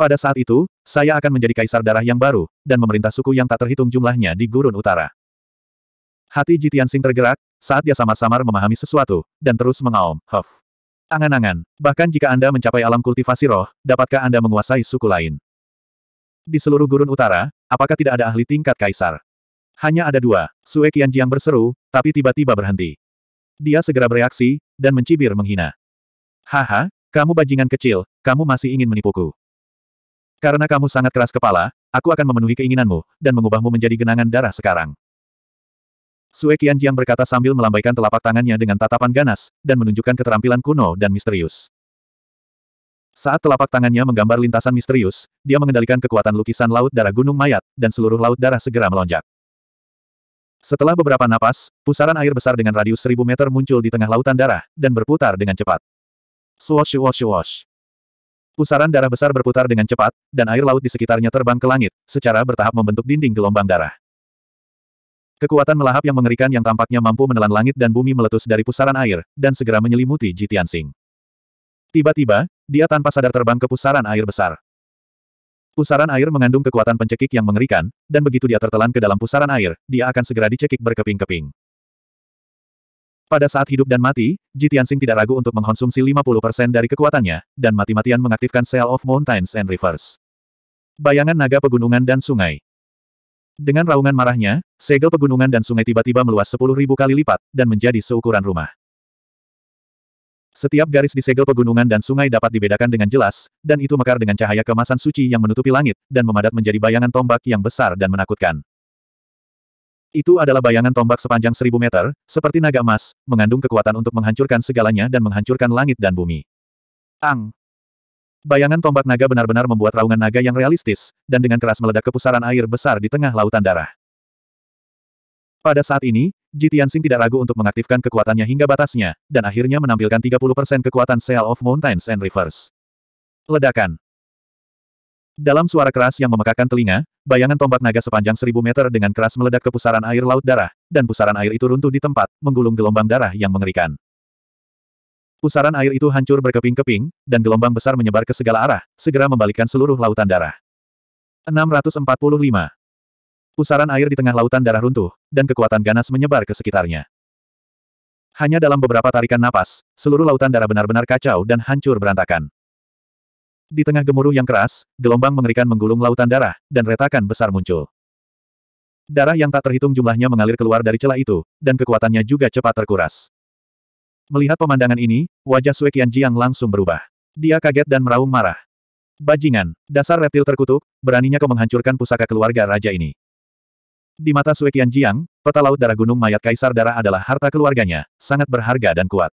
Pada saat itu, saya akan menjadi kaisar darah yang baru, dan memerintah suku yang tak terhitung jumlahnya di gurun utara. Hati Jitian Sing tergerak, saat dia samar-samar memahami sesuatu, dan terus mengaum, Huff. Angan-angan, bahkan jika Anda mencapai alam kultivasi roh, dapatkah Anda menguasai suku lain? Di seluruh gurun utara, apakah tidak ada ahli tingkat kaisar? Hanya ada dua, Sue Qianjiang berseru, tapi tiba-tiba berhenti. Dia segera bereaksi, dan mencibir menghina. Haha, kamu bajingan kecil, kamu masih ingin menipuku. Karena kamu sangat keras kepala, aku akan memenuhi keinginanmu, dan mengubahmu menjadi genangan darah sekarang. Sue Qianjiang berkata sambil melambaikan telapak tangannya dengan tatapan ganas, dan menunjukkan keterampilan kuno dan misterius. Saat telapak tangannya menggambar lintasan misterius, dia mengendalikan kekuatan lukisan Laut Darah Gunung Mayat, dan seluruh Laut Darah segera melonjak. Setelah beberapa napas, pusaran air besar dengan radius seribu meter muncul di tengah lautan darah, dan berputar dengan cepat. Swosh, swosh, swosh. Pusaran darah besar berputar dengan cepat, dan air laut di sekitarnya terbang ke langit, secara bertahap membentuk dinding gelombang darah. Kekuatan melahap yang mengerikan yang tampaknya mampu menelan langit dan bumi meletus dari pusaran air, dan segera menyelimuti Jitian Sing. Tiba-tiba, dia tanpa sadar terbang ke pusaran air besar. Pusaran air mengandung kekuatan pencekik yang mengerikan, dan begitu dia tertelan ke dalam pusaran air, dia akan segera dicekik berkeping-keping. Pada saat hidup dan mati, Ji Tianxing tidak ragu untuk mengkonsumsi 50% dari kekuatannya, dan mati-matian mengaktifkan Cell of Mountains and Rivers. Bayangan naga pegunungan dan sungai. Dengan raungan marahnya, segel pegunungan dan sungai tiba-tiba meluas 10.000 kali lipat, dan menjadi seukuran rumah. Setiap garis di segel pegunungan dan sungai dapat dibedakan dengan jelas, dan itu mekar dengan cahaya kemasan suci yang menutupi langit, dan memadat menjadi bayangan tombak yang besar dan menakutkan. Itu adalah bayangan tombak sepanjang seribu meter, seperti naga emas, mengandung kekuatan untuk menghancurkan segalanya dan menghancurkan langit dan bumi. Ang! Bayangan tombak naga benar-benar membuat raungan naga yang realistis, dan dengan keras meledak ke pusaran air besar di tengah lautan darah. Pada saat ini, Ji Tianxing tidak ragu untuk mengaktifkan kekuatannya hingga batasnya, dan akhirnya menampilkan 30% kekuatan Seal of Mountains and Rivers. Ledakan. Dalam suara keras yang memekakan telinga, bayangan tombak naga sepanjang seribu meter dengan keras meledak ke pusaran air laut darah, dan pusaran air itu runtuh di tempat, menggulung gelombang darah yang mengerikan. Pusaran air itu hancur berkeping-keping, dan gelombang besar menyebar ke segala arah, segera membalikkan seluruh lautan darah. 645. Pusaran air di tengah lautan darah runtuh, dan kekuatan ganas menyebar ke sekitarnya. Hanya dalam beberapa tarikan napas, seluruh lautan darah benar-benar kacau dan hancur berantakan. Di tengah gemuruh yang keras, gelombang mengerikan menggulung lautan darah, dan retakan besar muncul. Darah yang tak terhitung jumlahnya mengalir keluar dari celah itu, dan kekuatannya juga cepat terkuras. Melihat pemandangan ini, wajah Sue Jiang langsung berubah. Dia kaget dan meraung marah. Bajingan, dasar reptil terkutuk, beraninya kau menghancurkan pusaka keluarga raja ini. Di mata Sue Jiang, peta laut darah gunung mayat Kaisar Darah adalah harta keluarganya, sangat berharga dan kuat.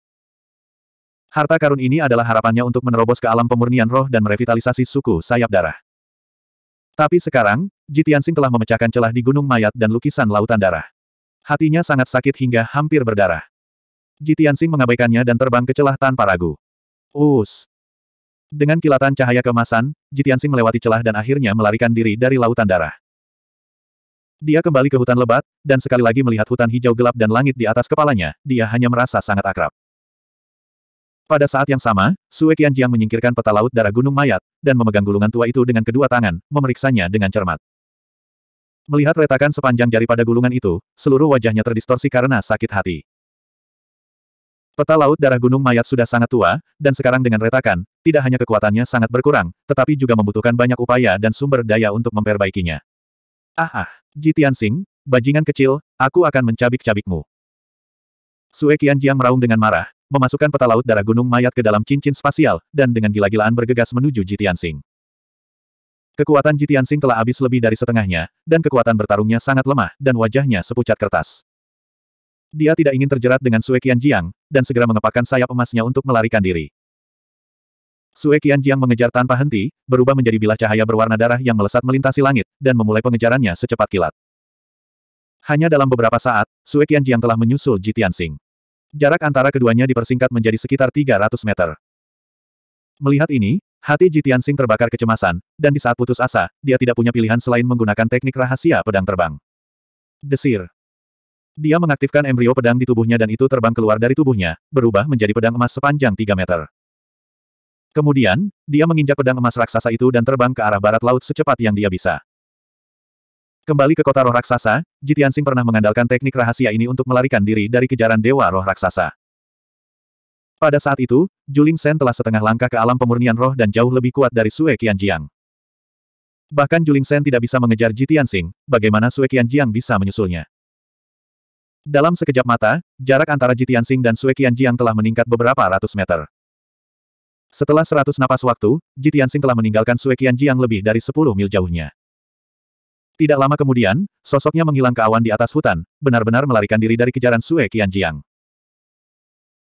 Harta karun ini adalah harapannya untuk menerobos ke alam pemurnian roh dan merevitalisasi suku sayap darah. Tapi sekarang, Jitiansing telah memecahkan celah di gunung mayat dan lukisan lautan darah. Hatinya sangat sakit hingga hampir berdarah. Jitiansing mengabaikannya dan terbang ke celah tanpa ragu. Us. Dengan kilatan cahaya kemasan, Jitiansing melewati celah dan akhirnya melarikan diri dari lautan darah. Dia kembali ke hutan lebat, dan sekali lagi melihat hutan hijau gelap dan langit di atas kepalanya, dia hanya merasa sangat akrab. Pada saat yang sama, Sue Qianjiang menyingkirkan peta laut darah gunung mayat, dan memegang gulungan tua itu dengan kedua tangan, memeriksanya dengan cermat. Melihat retakan sepanjang jari pada gulungan itu, seluruh wajahnya terdistorsi karena sakit hati. Peta laut darah gunung mayat sudah sangat tua, dan sekarang dengan retakan, tidak hanya kekuatannya sangat berkurang, tetapi juga membutuhkan banyak upaya dan sumber daya untuk memperbaikinya. Ah ah, Ji bajingan kecil, aku akan mencabik-cabikmu. Sue Qianjiang meraung dengan marah, memasukkan peta laut darah gunung mayat ke dalam cincin spasial, dan dengan gila-gilaan bergegas menuju Ji Tianxing. Kekuatan Ji Tianxing telah habis lebih dari setengahnya, dan kekuatan bertarungnya sangat lemah, dan wajahnya sepucat kertas. Dia tidak ingin terjerat dengan Sue Qianjiang, dan segera mengepakkan sayap emasnya untuk melarikan diri. Sue Jiang mengejar tanpa henti, berubah menjadi bilah cahaya berwarna darah yang melesat melintasi langit, dan memulai pengejarannya secepat kilat. Hanya dalam beberapa saat, Sue Jiang telah menyusul Ji Tianxing. Jarak antara keduanya dipersingkat menjadi sekitar 300 meter. Melihat ini, hati Ji Tianxing terbakar kecemasan, dan di saat putus asa, dia tidak punya pilihan selain menggunakan teknik rahasia pedang terbang. Desir. Dia mengaktifkan embrio pedang di tubuhnya dan itu terbang keluar dari tubuhnya, berubah menjadi pedang emas sepanjang 3 meter. Kemudian, dia menginjak pedang emas raksasa itu dan terbang ke arah barat laut secepat yang dia bisa. Kembali ke kota roh raksasa, Jitiansing pernah mengandalkan teknik rahasia ini untuk melarikan diri dari kejaran dewa roh raksasa. Pada saat itu, Juling Sen telah setengah langkah ke alam pemurnian roh dan jauh lebih kuat dari Sue Qianjiang. Bahkan Juling Sen tidak bisa mengejar Jitiansing, bagaimana Sue Qianjiang bisa menyusulnya. Dalam sekejap mata, jarak antara Jitiansing dan Sue Qianjiang telah meningkat beberapa ratus meter. Setelah seratus napas waktu, Jitian Sing telah meninggalkan Sue yang lebih dari sepuluh mil jauhnya. Tidak lama kemudian, sosoknya menghilang ke awan di atas hutan, benar-benar melarikan diri dari kejaran Sue Qianjiang.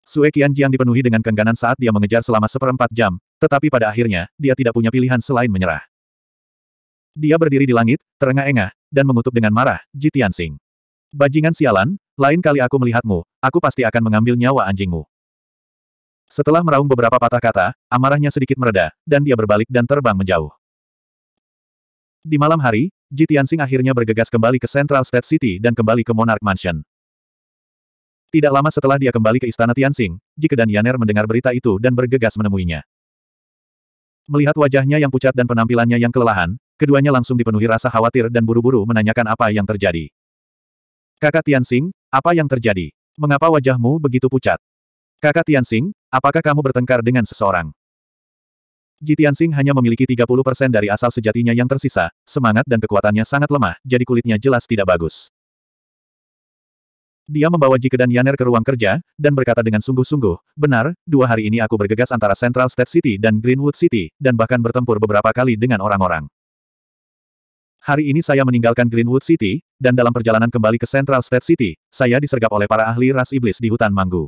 Sue Qianjiang dipenuhi dengan kengganan saat dia mengejar selama seperempat jam, tetapi pada akhirnya, dia tidak punya pilihan selain menyerah. Dia berdiri di langit, terengah-engah, dan mengutuk dengan marah, Jitian Sing. Bajingan sialan, lain kali aku melihatmu, aku pasti akan mengambil nyawa anjingmu. Setelah meraung beberapa patah kata, amarahnya sedikit mereda, dan dia berbalik dan terbang menjauh. Di malam hari, Ji Tianxing akhirnya bergegas kembali ke Central State City dan kembali ke Monarch Mansion. Tidak lama setelah dia kembali ke istana Tianxing, Jike dan Yaner mendengar berita itu dan bergegas menemuinya. Melihat wajahnya yang pucat dan penampilannya yang kelelahan, keduanya langsung dipenuhi rasa khawatir dan buru-buru menanyakan apa yang terjadi. Kakak Tianxing, apa yang terjadi? Mengapa wajahmu begitu pucat? Kakak Tianxing, Apakah kamu bertengkar dengan seseorang? Jitian Singh hanya memiliki 30% dari asal sejatinya yang tersisa, semangat dan kekuatannya sangat lemah, jadi kulitnya jelas tidak bagus. Dia membawa Jike dan Yaner ke ruang kerja, dan berkata dengan sungguh-sungguh, benar, dua hari ini aku bergegas antara Central State City dan Greenwood City, dan bahkan bertempur beberapa kali dengan orang-orang. Hari ini saya meninggalkan Greenwood City, dan dalam perjalanan kembali ke Central State City, saya disergap oleh para ahli ras iblis di hutan Manggu.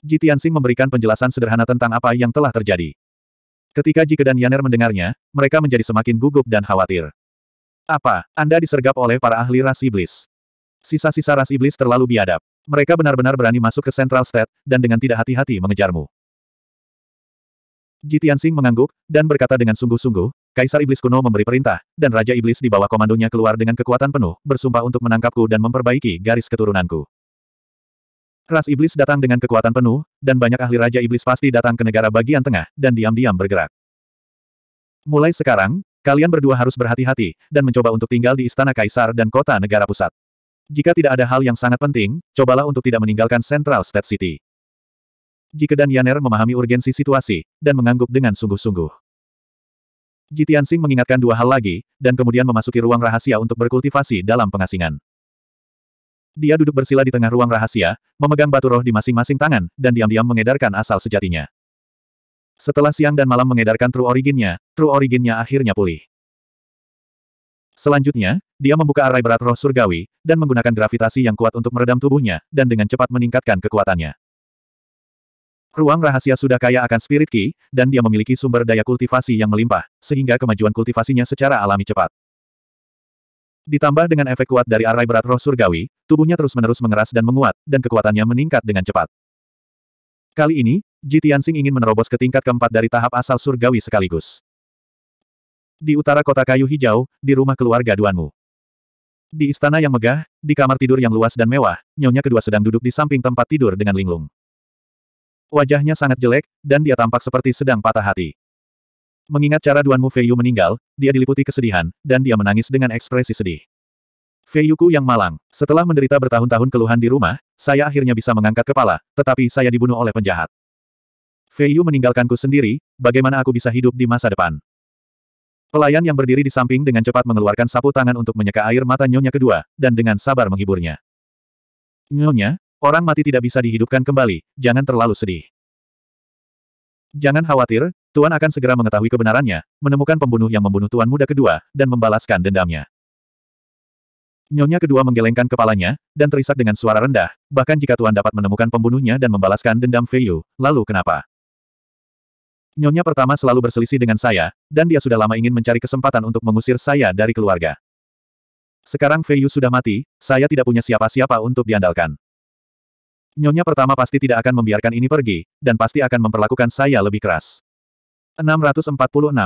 Ji Tianxing memberikan penjelasan sederhana tentang apa yang telah terjadi. Ketika Jike dan Yaner mendengarnya, mereka menjadi semakin gugup dan khawatir. Apa, Anda disergap oleh para ahli ras iblis? Sisa-sisa ras iblis terlalu biadab. Mereka benar-benar berani masuk ke Central State, dan dengan tidak hati-hati mengejarmu. Ji Tianxing mengangguk, dan berkata dengan sungguh-sungguh, Kaisar Iblis kuno memberi perintah, dan Raja Iblis di bawah komandonya keluar dengan kekuatan penuh, bersumpah untuk menangkapku dan memperbaiki garis keturunanku. Ras iblis datang dengan kekuatan penuh, dan banyak ahli Raja Iblis pasti datang ke negara bagian tengah, dan diam-diam bergerak. Mulai sekarang, kalian berdua harus berhati-hati, dan mencoba untuk tinggal di Istana Kaisar dan kota negara pusat. Jika tidak ada hal yang sangat penting, cobalah untuk tidak meninggalkan Central State City. Jika Dan Yaner memahami urgensi situasi, dan mengangguk dengan sungguh-sungguh. Jitian Singh mengingatkan dua hal lagi, dan kemudian memasuki ruang rahasia untuk berkultivasi dalam pengasingan dia duduk bersila di tengah ruang rahasia, memegang batu roh di masing-masing tangan, dan diam-diam mengedarkan asal sejatinya. Setelah siang dan malam mengedarkan True Originnya, True Originnya akhirnya pulih. Selanjutnya, dia membuka arai berat roh surgawi, dan menggunakan gravitasi yang kuat untuk meredam tubuhnya, dan dengan cepat meningkatkan kekuatannya. Ruang rahasia sudah kaya akan spirit key, dan dia memiliki sumber daya kultivasi yang melimpah, sehingga kemajuan kultivasinya secara alami cepat. Ditambah dengan efek kuat dari arai berat roh surgawi, tubuhnya terus-menerus mengeras dan menguat, dan kekuatannya meningkat dengan cepat. Kali ini, Ji Tianxing ingin menerobos ke tingkat keempat dari tahap asal surgawi sekaligus. Di utara kota kayu hijau, di rumah keluarga Duanmu. Di istana yang megah, di kamar tidur yang luas dan mewah, nyonya kedua sedang duduk di samping tempat tidur dengan linglung. Wajahnya sangat jelek, dan dia tampak seperti sedang patah hati. Mengingat cara Duan Duanmu Feiyu meninggal, dia diliputi kesedihan, dan dia menangis dengan ekspresi sedih. Feiyuku yang malang, setelah menderita bertahun-tahun keluhan di rumah, saya akhirnya bisa mengangkat kepala, tetapi saya dibunuh oleh penjahat. Feiyu meninggalkanku sendiri, bagaimana aku bisa hidup di masa depan? Pelayan yang berdiri di samping dengan cepat mengeluarkan sapu tangan untuk menyeka air mata nyonya kedua, dan dengan sabar menghiburnya. Nyonya, orang mati tidak bisa dihidupkan kembali, jangan terlalu sedih. Jangan khawatir, Tuan akan segera mengetahui kebenarannya, menemukan pembunuh yang membunuh tuan muda kedua, dan membalaskan dendamnya. Nyonya kedua menggelengkan kepalanya, dan terisak dengan suara rendah, bahkan jika tuan dapat menemukan pembunuhnya dan membalaskan dendam Feiyu, lalu kenapa? Nyonya pertama selalu berselisih dengan saya, dan dia sudah lama ingin mencari kesempatan untuk mengusir saya dari keluarga. Sekarang Feiyu sudah mati, saya tidak punya siapa-siapa untuk diandalkan. Nyonya pertama pasti tidak akan membiarkan ini pergi, dan pasti akan memperlakukan saya lebih keras. 646.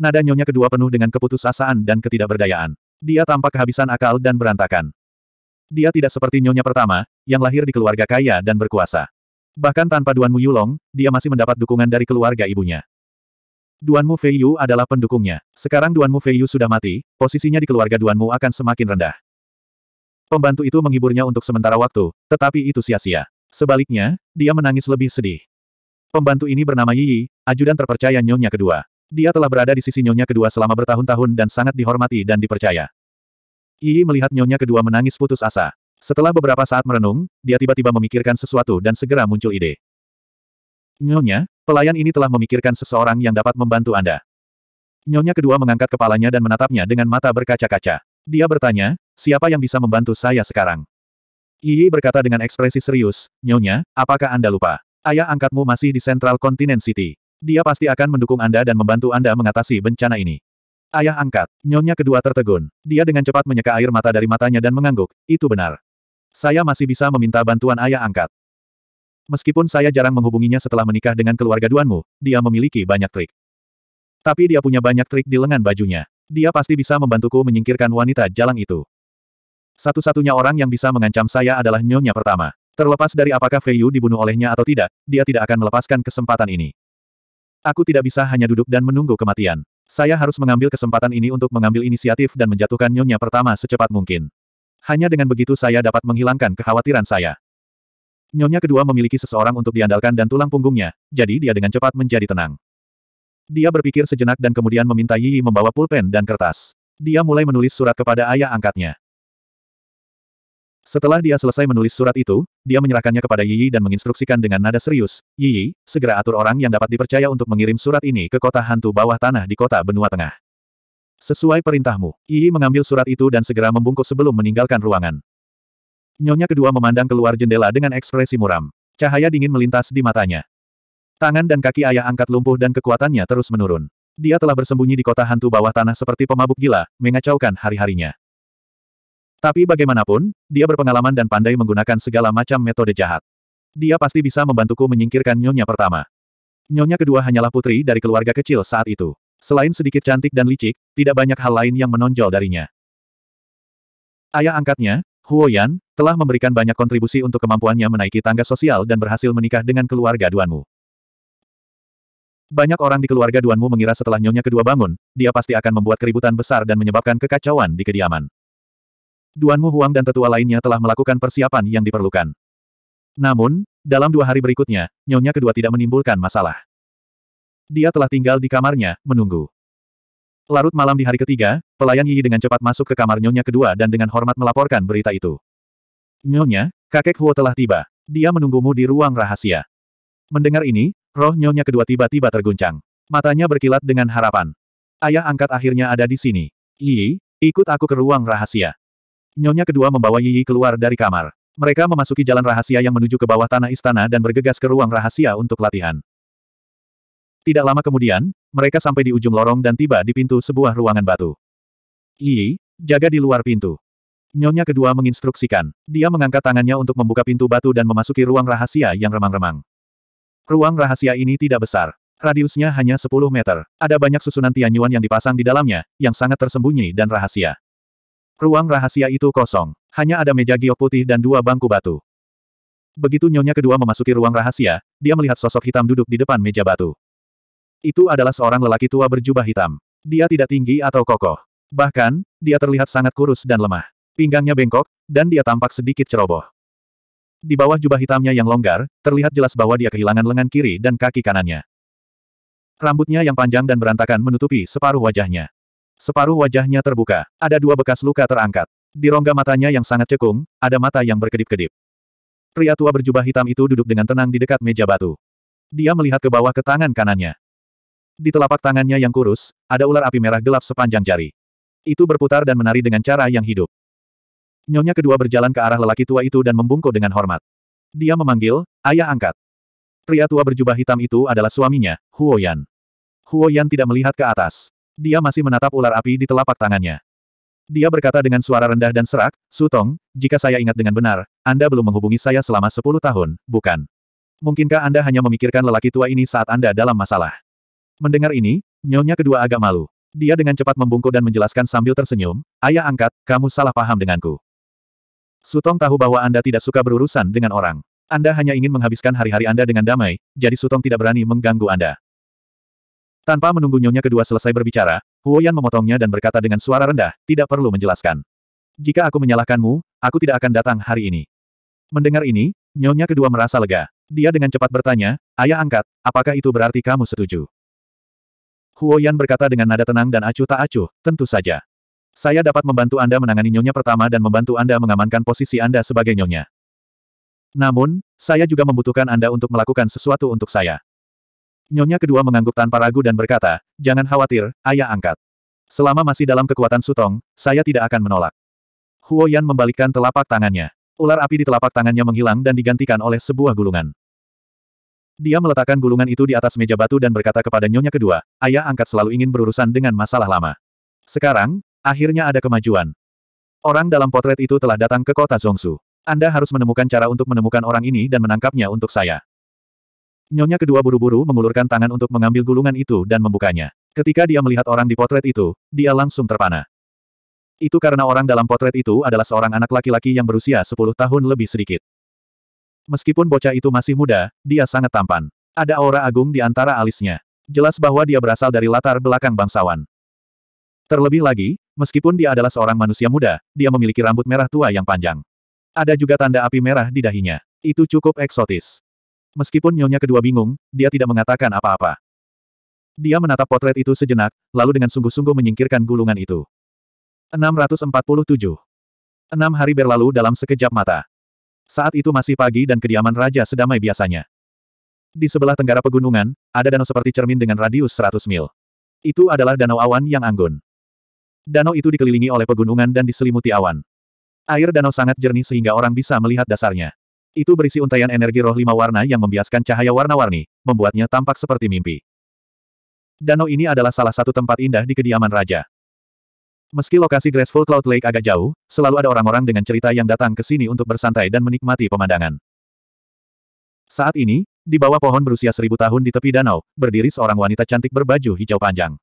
Nada nyonya kedua penuh dengan keputusasaan dan ketidakberdayaan. Dia tampak kehabisan akal dan berantakan. Dia tidak seperti nyonya pertama, yang lahir di keluarga kaya dan berkuasa. Bahkan tanpa Duan Mu Yulong, dia masih mendapat dukungan dari keluarga ibunya. Duan Mu Feiyu adalah pendukungnya. Sekarang Duan Mu Feiyu sudah mati, posisinya di keluarga Duan Mu akan semakin rendah. Pembantu itu menghiburnya untuk sementara waktu, tetapi itu sia-sia. Sebaliknya, dia menangis lebih sedih. Pembantu ini bernama Yi, ajudan terpercaya Nyonya kedua. Dia telah berada di sisi Nyonya kedua selama bertahun-tahun dan sangat dihormati dan dipercaya. Yi melihat Nyonya kedua menangis putus asa. Setelah beberapa saat merenung, dia tiba-tiba memikirkan sesuatu dan segera muncul ide. Nyonya, pelayan ini telah memikirkan seseorang yang dapat membantu Anda. Nyonya kedua mengangkat kepalanya dan menatapnya dengan mata berkaca-kaca. Dia bertanya, siapa yang bisa membantu saya sekarang? Yi berkata dengan ekspresi serius, Nyonya, apakah Anda lupa? Ayah angkatmu masih di Central Continent City. Dia pasti akan mendukung Anda dan membantu Anda mengatasi bencana ini. Ayah angkat, nyonya kedua tertegun. Dia dengan cepat menyeka air mata dari matanya dan mengangguk, itu benar. Saya masih bisa meminta bantuan ayah angkat. Meskipun saya jarang menghubunginya setelah menikah dengan keluarga Duanmu, dia memiliki banyak trik. Tapi dia punya banyak trik di lengan bajunya. Dia pasti bisa membantuku menyingkirkan wanita jalang itu. Satu-satunya orang yang bisa mengancam saya adalah nyonya pertama. Terlepas dari apakah Feiyu dibunuh olehnya atau tidak, dia tidak akan melepaskan kesempatan ini. Aku tidak bisa hanya duduk dan menunggu kematian. Saya harus mengambil kesempatan ini untuk mengambil inisiatif dan menjatuhkan nyonya pertama secepat mungkin. Hanya dengan begitu saya dapat menghilangkan kekhawatiran saya. Nyonya kedua memiliki seseorang untuk diandalkan dan tulang punggungnya, jadi dia dengan cepat menjadi tenang. Dia berpikir sejenak dan kemudian meminta Yi membawa pulpen dan kertas. Dia mulai menulis surat kepada ayah angkatnya. Setelah dia selesai menulis surat itu, dia menyerahkannya kepada Yiyi dan menginstruksikan dengan nada serius, Yiyi, segera atur orang yang dapat dipercaya untuk mengirim surat ini ke kota hantu bawah tanah di kota benua tengah. Sesuai perintahmu, Yiyi mengambil surat itu dan segera membungkuk sebelum meninggalkan ruangan. Nyonya kedua memandang keluar jendela dengan ekspresi muram. Cahaya dingin melintas di matanya. Tangan dan kaki ayah angkat lumpuh dan kekuatannya terus menurun. Dia telah bersembunyi di kota hantu bawah tanah seperti pemabuk gila, mengacaukan hari-harinya. Tapi bagaimanapun, dia berpengalaman dan pandai menggunakan segala macam metode jahat. Dia pasti bisa membantuku menyingkirkan nyonya pertama. Nyonya kedua hanyalah putri dari keluarga kecil saat itu. Selain sedikit cantik dan licik, tidak banyak hal lain yang menonjol darinya. Ayah angkatnya, Huo Yan, telah memberikan banyak kontribusi untuk kemampuannya menaiki tangga sosial dan berhasil menikah dengan keluarga Duanmu. Banyak orang di keluarga Duanmu mengira setelah nyonya kedua bangun, dia pasti akan membuat keributan besar dan menyebabkan kekacauan di kediaman. Duan Mu Huang dan tetua lainnya telah melakukan persiapan yang diperlukan. Namun, dalam dua hari berikutnya, nyonya kedua tidak menimbulkan masalah. Dia telah tinggal di kamarnya, menunggu. Larut malam di hari ketiga, pelayan Yi dengan cepat masuk ke kamar nyonya kedua dan dengan hormat melaporkan berita itu. Nyonya, kakek Huo telah tiba. Dia menunggumu di ruang rahasia. Mendengar ini, roh nyonya kedua tiba-tiba terguncang. Matanya berkilat dengan harapan. Ayah angkat akhirnya ada di sini. Yi, ikut aku ke ruang rahasia. Nyonya kedua membawa Yi Yi keluar dari kamar. Mereka memasuki jalan rahasia yang menuju ke bawah tanah istana dan bergegas ke ruang rahasia untuk latihan. Tidak lama kemudian, mereka sampai di ujung lorong dan tiba di pintu sebuah ruangan batu. Yi, jaga di luar pintu. Nyonya kedua menginstruksikan. Dia mengangkat tangannya untuk membuka pintu batu dan memasuki ruang rahasia yang remang-remang. Ruang rahasia ini tidak besar. Radiusnya hanya 10 meter. Ada banyak susunan Tianyuan yang dipasang di dalamnya, yang sangat tersembunyi dan rahasia. Ruang rahasia itu kosong. Hanya ada meja giok putih dan dua bangku batu. Begitu nyonya kedua memasuki ruang rahasia, dia melihat sosok hitam duduk di depan meja batu. Itu adalah seorang lelaki tua berjubah hitam. Dia tidak tinggi atau kokoh. Bahkan, dia terlihat sangat kurus dan lemah. Pinggangnya bengkok, dan dia tampak sedikit ceroboh. Di bawah jubah hitamnya yang longgar, terlihat jelas bahwa dia kehilangan lengan kiri dan kaki kanannya. Rambutnya yang panjang dan berantakan menutupi separuh wajahnya. Separuh wajahnya terbuka, ada dua bekas luka terangkat. Di rongga matanya yang sangat cekung, ada mata yang berkedip-kedip. Pria tua berjubah hitam itu duduk dengan tenang di dekat meja batu. Dia melihat ke bawah ke tangan kanannya. Di telapak tangannya yang kurus, ada ular api merah gelap sepanjang jari. Itu berputar dan menari dengan cara yang hidup. Nyonya kedua berjalan ke arah lelaki tua itu dan membungkuk dengan hormat. Dia memanggil, ayah angkat. Pria tua berjubah hitam itu adalah suaminya, Huoyan. Huoyan tidak melihat ke atas. Dia masih menatap ular api di telapak tangannya. Dia berkata dengan suara rendah dan serak, Sutong, jika saya ingat dengan benar, Anda belum menghubungi saya selama sepuluh tahun, bukan? Mungkinkah Anda hanya memikirkan lelaki tua ini saat Anda dalam masalah? Mendengar ini, nyonya kedua agak malu. Dia dengan cepat membungkuk dan menjelaskan sambil tersenyum, Ayah angkat, kamu salah paham denganku. Sutong tahu bahwa Anda tidak suka berurusan dengan orang. Anda hanya ingin menghabiskan hari-hari Anda dengan damai, jadi Sutong tidak berani mengganggu Anda. Tanpa menunggu nyonya kedua selesai berbicara, Huo Yan memotongnya dan berkata dengan suara rendah, tidak perlu menjelaskan. Jika aku menyalahkanmu, aku tidak akan datang hari ini. Mendengar ini, nyonya kedua merasa lega. Dia dengan cepat bertanya, ayah angkat, apakah itu berarti kamu setuju? Huo Yan berkata dengan nada tenang dan acuh tak acuh, tentu saja. Saya dapat membantu Anda menangani nyonya pertama dan membantu Anda mengamankan posisi Anda sebagai nyonya. Namun, saya juga membutuhkan Anda untuk melakukan sesuatu untuk saya. Nyonya kedua mengangguk tanpa ragu dan berkata, jangan khawatir, ayah angkat. Selama masih dalam kekuatan sutong, saya tidak akan menolak. Huo Yan membalikkan telapak tangannya. Ular api di telapak tangannya menghilang dan digantikan oleh sebuah gulungan. Dia meletakkan gulungan itu di atas meja batu dan berkata kepada nyonya kedua, ayah angkat selalu ingin berurusan dengan masalah lama. Sekarang, akhirnya ada kemajuan. Orang dalam potret itu telah datang ke kota Zongsu. Anda harus menemukan cara untuk menemukan orang ini dan menangkapnya untuk saya. Nyonya kedua buru-buru mengulurkan tangan untuk mengambil gulungan itu dan membukanya. Ketika dia melihat orang di potret itu, dia langsung terpana. Itu karena orang dalam potret itu adalah seorang anak laki-laki yang berusia 10 tahun lebih sedikit. Meskipun bocah itu masih muda, dia sangat tampan. Ada aura agung di antara alisnya. Jelas bahwa dia berasal dari latar belakang bangsawan. Terlebih lagi, meskipun dia adalah seorang manusia muda, dia memiliki rambut merah tua yang panjang. Ada juga tanda api merah di dahinya. Itu cukup eksotis. Meskipun nyonya kedua bingung, dia tidak mengatakan apa-apa. Dia menatap potret itu sejenak, lalu dengan sungguh-sungguh menyingkirkan gulungan itu. 647. Enam hari berlalu dalam sekejap mata. Saat itu masih pagi dan kediaman raja sedamai biasanya. Di sebelah tenggara pegunungan, ada danau seperti cermin dengan radius 100 mil. Itu adalah danau awan yang anggun. Danau itu dikelilingi oleh pegunungan dan diselimuti awan. Air danau sangat jernih sehingga orang bisa melihat dasarnya. Itu berisi untaian energi roh lima warna yang membiaskan cahaya warna-warni, membuatnya tampak seperti mimpi. Danau ini adalah salah satu tempat indah di kediaman raja. Meski lokasi Graceful Cloud Lake agak jauh, selalu ada orang-orang dengan cerita yang datang ke sini untuk bersantai dan menikmati pemandangan. Saat ini, di bawah pohon berusia seribu tahun di tepi danau, berdiri seorang wanita cantik berbaju hijau panjang.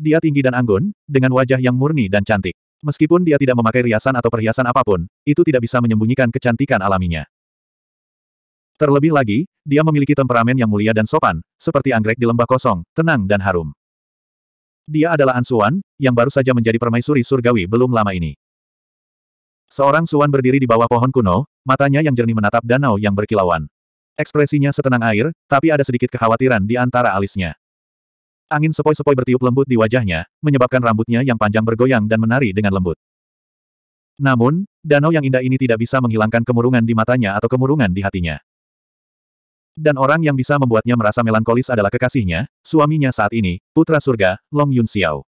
Dia tinggi dan anggun, dengan wajah yang murni dan cantik. Meskipun dia tidak memakai riasan atau perhiasan apapun, itu tidak bisa menyembunyikan kecantikan alaminya. Terlebih lagi, dia memiliki temperamen yang mulia dan sopan, seperti anggrek di lembah kosong, tenang dan harum. Dia adalah Ansuan, yang baru saja menjadi permaisuri surgawi belum lama ini. Seorang Suan berdiri di bawah pohon kuno, matanya yang jernih menatap danau yang berkilauan. Ekspresinya setenang air, tapi ada sedikit kekhawatiran di antara alisnya. Angin sepoi-sepoi bertiup lembut di wajahnya, menyebabkan rambutnya yang panjang bergoyang dan menari dengan lembut. Namun, danau yang indah ini tidak bisa menghilangkan kemurungan di matanya atau kemurungan di hatinya. Dan orang yang bisa membuatnya merasa melankolis adalah kekasihnya, suaminya saat ini, putra surga, Long Yun Xiao.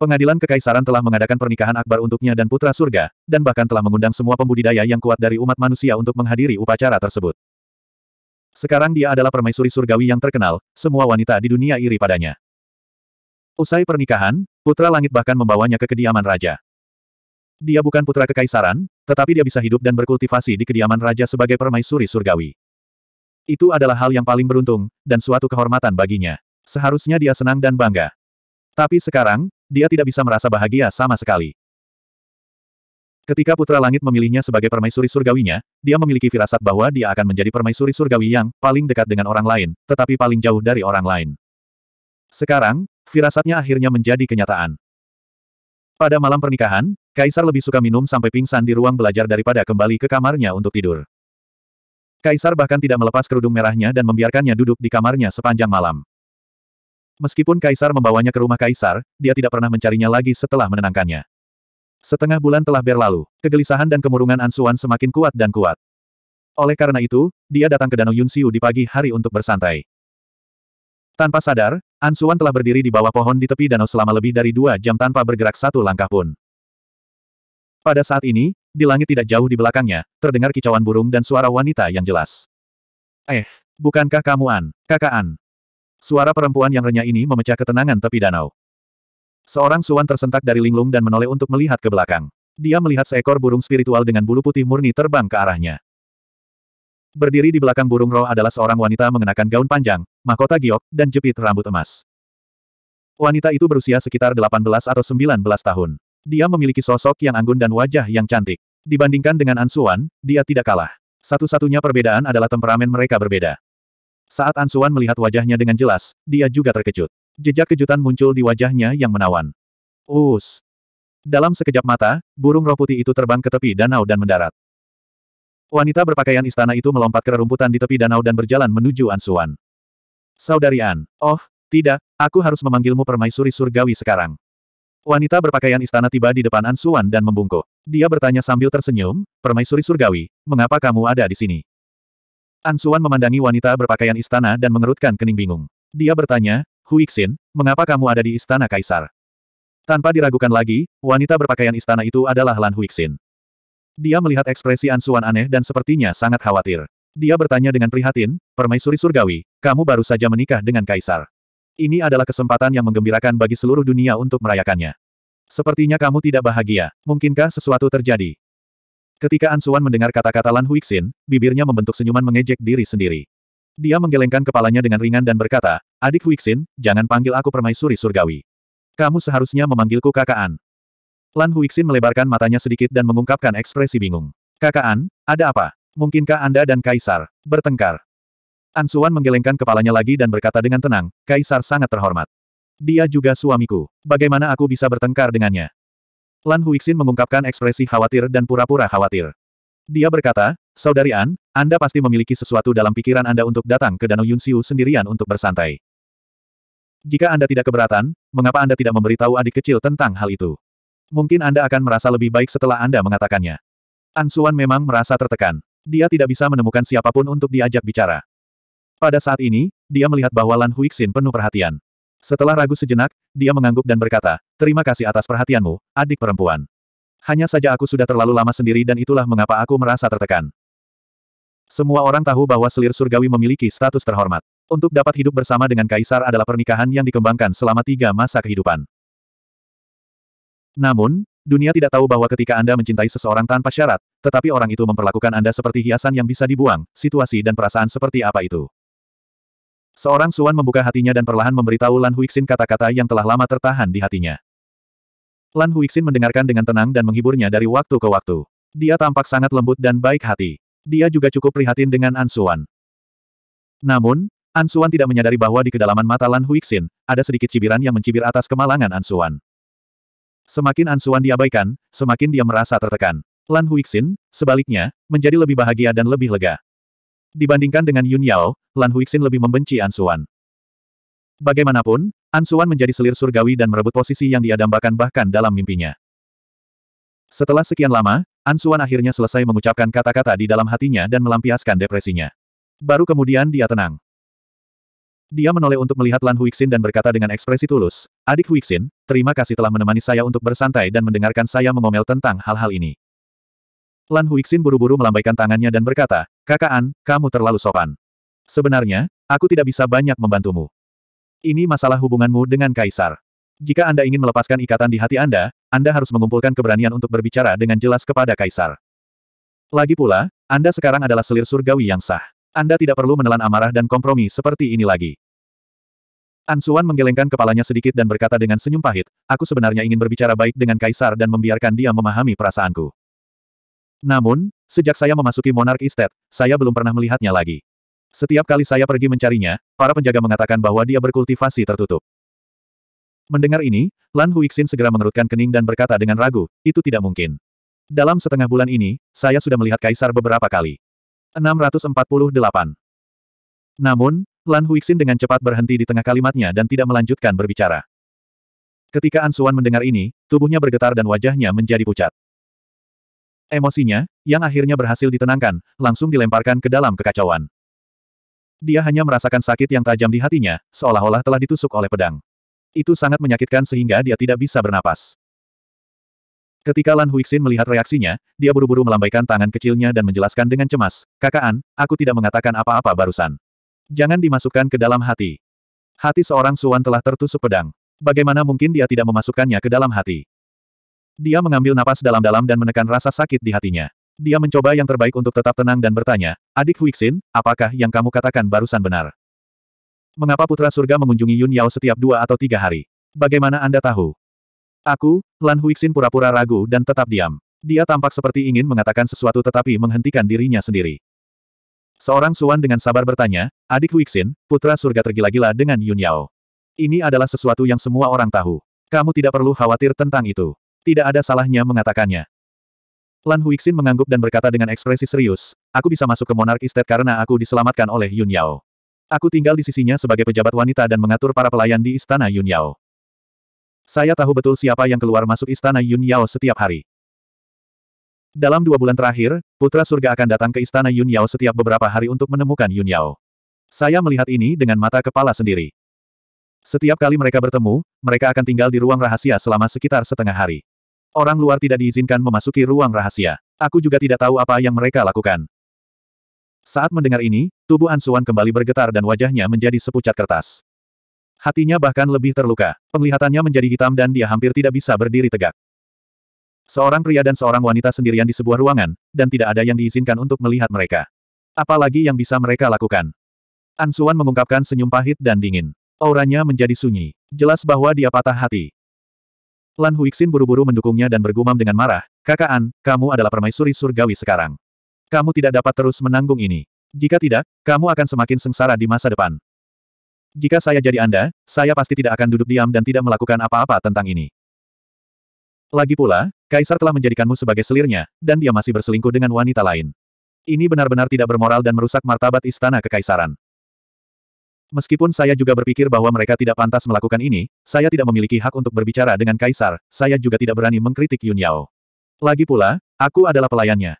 Pengadilan Kekaisaran telah mengadakan pernikahan akbar untuknya dan putra surga, dan bahkan telah mengundang semua pembudidaya yang kuat dari umat manusia untuk menghadiri upacara tersebut. Sekarang dia adalah permaisuri surgawi yang terkenal, semua wanita di dunia iri padanya. Usai pernikahan, Putra Langit bahkan membawanya ke kediaman raja. Dia bukan putra kekaisaran, tetapi dia bisa hidup dan berkultivasi di kediaman raja sebagai permaisuri surgawi. Itu adalah hal yang paling beruntung, dan suatu kehormatan baginya. Seharusnya dia senang dan bangga. Tapi sekarang, dia tidak bisa merasa bahagia sama sekali. Ketika Putra Langit memilihnya sebagai permaisuri surgawinya, dia memiliki firasat bahwa dia akan menjadi permaisuri surgawi yang paling dekat dengan orang lain, tetapi paling jauh dari orang lain. Sekarang, firasatnya akhirnya menjadi kenyataan. Pada malam pernikahan, Kaisar lebih suka minum sampai pingsan di ruang belajar daripada kembali ke kamarnya untuk tidur. Kaisar bahkan tidak melepas kerudung merahnya dan membiarkannya duduk di kamarnya sepanjang malam. Meskipun Kaisar membawanya ke rumah Kaisar, dia tidak pernah mencarinya lagi setelah menenangkannya. Setengah bulan telah berlalu, kegelisahan dan kemurungan Ansuan semakin kuat dan kuat. Oleh karena itu, dia datang ke Danau Yunxiu di pagi hari untuk bersantai. Tanpa sadar, Ansuan telah berdiri di bawah pohon di tepi danau selama lebih dari dua jam tanpa bergerak satu langkah pun. Pada saat ini, di langit tidak jauh di belakangnya, terdengar kicauan burung dan suara wanita yang jelas. Eh, bukankah kamu An, kakak An? Suara perempuan yang renyah ini memecah ketenangan tepi danau. Seorang suan tersentak dari linglung dan menoleh untuk melihat ke belakang. Dia melihat seekor burung spiritual dengan bulu putih murni terbang ke arahnya. Berdiri di belakang burung roh adalah seorang wanita mengenakan gaun panjang, mahkota giok, dan jepit rambut emas. Wanita itu berusia sekitar 18 atau 19 tahun. Dia memiliki sosok yang anggun dan wajah yang cantik. Dibandingkan dengan Ansuan, dia tidak kalah. Satu-satunya perbedaan adalah temperamen mereka berbeda. Saat Ansuan melihat wajahnya dengan jelas, dia juga terkejut. Jejak kejutan muncul di wajahnya yang menawan. Us! Dalam sekejap mata, burung roh putih itu terbang ke tepi danau dan mendarat. Wanita berpakaian istana itu melompat ke rerumputan di tepi danau dan berjalan menuju Ansuan. Saudari An, oh, tidak, aku harus memanggilmu permaisuri surgawi sekarang. Wanita berpakaian istana tiba di depan Ansuan dan membungkuk. Dia bertanya sambil tersenyum, permaisuri surgawi, mengapa kamu ada di sini? Ansuan memandangi wanita berpakaian istana dan mengerutkan kening bingung. Dia bertanya, Huixin, mengapa kamu ada di istana kaisar? Tanpa diragukan lagi, wanita berpakaian istana itu adalah Lan Huixin. Dia melihat ekspresi Ansuan aneh dan sepertinya sangat khawatir. Dia bertanya dengan prihatin, Permaisuri Surgawi, kamu baru saja menikah dengan kaisar. Ini adalah kesempatan yang menggembirakan bagi seluruh dunia untuk merayakannya. Sepertinya kamu tidak bahagia, mungkinkah sesuatu terjadi? Ketika Ansuan mendengar kata-kata Lan Huixin, bibirnya membentuk senyuman mengejek diri sendiri. Dia menggelengkan kepalanya dengan ringan dan berkata, Adik Huixin, jangan panggil aku permaisuri surgawi. Kamu seharusnya memanggilku kakaan. Lan Huixin melebarkan matanya sedikit dan mengungkapkan ekspresi bingung. Kakaan, ada apa? Mungkinkah Anda dan Kaisar bertengkar? Ansuan menggelengkan kepalanya lagi dan berkata dengan tenang, Kaisar sangat terhormat. Dia juga suamiku. Bagaimana aku bisa bertengkar dengannya? Lan Huixin mengungkapkan ekspresi khawatir dan pura-pura khawatir. Dia berkata, Saudari An, Anda pasti memiliki sesuatu dalam pikiran Anda untuk datang ke Danau Yunxiu sendirian untuk bersantai. Jika Anda tidak keberatan, mengapa Anda tidak memberitahu adik kecil tentang hal itu? Mungkin Anda akan merasa lebih baik setelah Anda mengatakannya. An Suan memang merasa tertekan. Dia tidak bisa menemukan siapapun untuk diajak bicara. Pada saat ini, dia melihat bahwa Lan Huixin penuh perhatian. Setelah ragu sejenak, dia mengangguk dan berkata, Terima kasih atas perhatianmu, adik perempuan. Hanya saja aku sudah terlalu lama sendiri dan itulah mengapa aku merasa tertekan. Semua orang tahu bahwa selir surgawi memiliki status terhormat. Untuk dapat hidup bersama dengan kaisar adalah pernikahan yang dikembangkan selama tiga masa kehidupan. Namun, dunia tidak tahu bahwa ketika Anda mencintai seseorang tanpa syarat, tetapi orang itu memperlakukan Anda seperti hiasan yang bisa dibuang, situasi dan perasaan seperti apa itu. Seorang Suan membuka hatinya dan perlahan memberitahu Lan Huixin kata-kata yang telah lama tertahan di hatinya. Lan Huixin mendengarkan dengan tenang dan menghiburnya dari waktu ke waktu. Dia tampak sangat lembut dan baik hati dia juga cukup prihatin dengan Ansuan. Namun, Ansuan tidak menyadari bahwa di kedalaman mata Lan Huixin, ada sedikit cibiran yang mencibir atas kemalangan Ansuan. Semakin Ansuan diabaikan, semakin dia merasa tertekan. Lan Huixin, sebaliknya, menjadi lebih bahagia dan lebih lega. Dibandingkan dengan Yun Yao, Lan Huixin lebih membenci Ansuan. Bagaimanapun, Ansuan menjadi selir surgawi dan merebut posisi yang dia bahkan dalam mimpinya. Setelah sekian lama, Ansuan akhirnya selesai mengucapkan kata-kata di dalam hatinya dan melampiaskan depresinya. Baru kemudian dia tenang. Dia menoleh untuk melihat Lan Huixin dan berkata dengan ekspresi tulus, Adik Huixin, terima kasih telah menemani saya untuk bersantai dan mendengarkan saya mengomel tentang hal-hal ini. Lan Huixin buru-buru melambaikan tangannya dan berkata, Kakak An, kamu terlalu sopan. Sebenarnya, aku tidak bisa banyak membantumu. Ini masalah hubunganmu dengan Kaisar. Jika Anda ingin melepaskan ikatan di hati Anda, Anda harus mengumpulkan keberanian untuk berbicara dengan jelas kepada Kaisar. Lagi pula, Anda sekarang adalah selir surgawi yang sah. Anda tidak perlu menelan amarah dan kompromi seperti ini lagi. Ansuan menggelengkan kepalanya sedikit dan berkata dengan senyum pahit, aku sebenarnya ingin berbicara baik dengan Kaisar dan membiarkan dia memahami perasaanku. Namun, sejak saya memasuki Monarch Estate, saya belum pernah melihatnya lagi. Setiap kali saya pergi mencarinya, para penjaga mengatakan bahwa dia berkultivasi tertutup. Mendengar ini, Lan Huixin segera mengerutkan kening dan berkata dengan ragu, itu tidak mungkin. Dalam setengah bulan ini, saya sudah melihat Kaisar beberapa kali. 648. Namun, Lan Huixin dengan cepat berhenti di tengah kalimatnya dan tidak melanjutkan berbicara. Ketika Ansuan mendengar ini, tubuhnya bergetar dan wajahnya menjadi pucat. Emosinya, yang akhirnya berhasil ditenangkan, langsung dilemparkan ke dalam kekacauan. Dia hanya merasakan sakit yang tajam di hatinya, seolah-olah telah ditusuk oleh pedang. Itu sangat menyakitkan sehingga dia tidak bisa bernapas. Ketika Lan Huixin melihat reaksinya, dia buru-buru melambaikan tangan kecilnya dan menjelaskan dengan cemas, Kakaan, aku tidak mengatakan apa-apa barusan. Jangan dimasukkan ke dalam hati. Hati seorang Suan telah tertusuk pedang. Bagaimana mungkin dia tidak memasukkannya ke dalam hati? Dia mengambil napas dalam-dalam dan menekan rasa sakit di hatinya. Dia mencoba yang terbaik untuk tetap tenang dan bertanya, Adik Huixin, apakah yang kamu katakan barusan benar? Mengapa Putra Surga mengunjungi Yun Yao setiap dua atau tiga hari? Bagaimana Anda tahu? Aku, Lan Huixin pura-pura ragu dan tetap diam. Dia tampak seperti ingin mengatakan sesuatu tetapi menghentikan dirinya sendiri. Seorang Suan dengan sabar bertanya, adik Huixin, Putra Surga tergila-gila dengan Yun Yao. Ini adalah sesuatu yang semua orang tahu. Kamu tidak perlu khawatir tentang itu. Tidak ada salahnya mengatakannya. Lan Huixin mengangguk dan berkata dengan ekspresi serius, aku bisa masuk ke Monarch Estate karena aku diselamatkan oleh Yun Yao. Aku tinggal di sisinya sebagai pejabat wanita dan mengatur para pelayan di istana Yun Yao. Saya tahu betul siapa yang keluar masuk istana Yun Yao setiap hari. Dalam dua bulan terakhir, Putra Surga akan datang ke istana Yun Yao setiap beberapa hari untuk menemukan Yun Yao. Saya melihat ini dengan mata kepala sendiri. Setiap kali mereka bertemu, mereka akan tinggal di ruang rahasia selama sekitar setengah hari. Orang luar tidak diizinkan memasuki ruang rahasia. Aku juga tidak tahu apa yang mereka lakukan. Saat mendengar ini, Tubuh Ansuan kembali bergetar dan wajahnya menjadi sepucat kertas. Hatinya bahkan lebih terluka. Penglihatannya menjadi hitam dan dia hampir tidak bisa berdiri tegak. Seorang pria dan seorang wanita sendirian di sebuah ruangan, dan tidak ada yang diizinkan untuk melihat mereka. Apalagi yang bisa mereka lakukan. Ansuan mengungkapkan senyum pahit dan dingin. Auranya menjadi sunyi. Jelas bahwa dia patah hati. Lan Huixin buru-buru mendukungnya dan bergumam dengan marah, Kakak An, kamu adalah permaisuri surgawi sekarang. Kamu tidak dapat terus menanggung ini. Jika tidak, kamu akan semakin sengsara di masa depan. Jika saya jadi Anda, saya pasti tidak akan duduk diam dan tidak melakukan apa-apa tentang ini. Lagi pula, Kaisar telah menjadikanmu sebagai selirnya, dan dia masih berselingkuh dengan wanita lain. Ini benar-benar tidak bermoral dan merusak martabat istana kekaisaran. Meskipun saya juga berpikir bahwa mereka tidak pantas melakukan ini, saya tidak memiliki hak untuk berbicara dengan Kaisar, saya juga tidak berani mengkritik Yun Yao. Lagi pula, aku adalah pelayannya.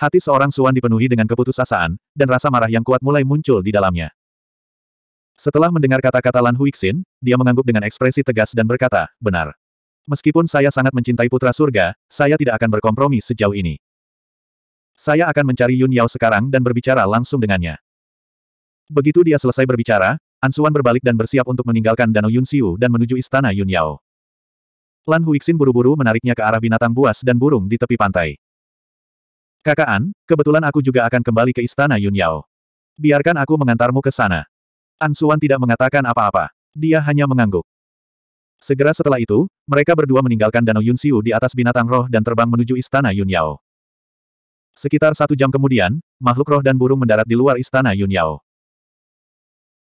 Hati seorang Suan dipenuhi dengan keputusasaan, dan rasa marah yang kuat mulai muncul di dalamnya. Setelah mendengar kata-kata Lan Huixin, dia mengangguk dengan ekspresi tegas dan berkata, benar. Meskipun saya sangat mencintai putra surga, saya tidak akan berkompromi sejauh ini. Saya akan mencari Yun Yao sekarang dan berbicara langsung dengannya. Begitu dia selesai berbicara, Ansuan berbalik dan bersiap untuk meninggalkan Danau Yun Xiu dan menuju istana Yun Yao. Lan Huixin buru-buru menariknya ke arah binatang buas dan burung di tepi pantai. Kakak An, kebetulan aku juga akan kembali ke istana Yun Yao. Biarkan aku mengantarmu ke sana. An Suan tidak mengatakan apa-apa. Dia hanya mengangguk. Segera setelah itu, mereka berdua meninggalkan Danau Yun Yunxiu di atas binatang roh dan terbang menuju istana Yun Yao. Sekitar satu jam kemudian, makhluk roh dan burung mendarat di luar istana Yun Yao.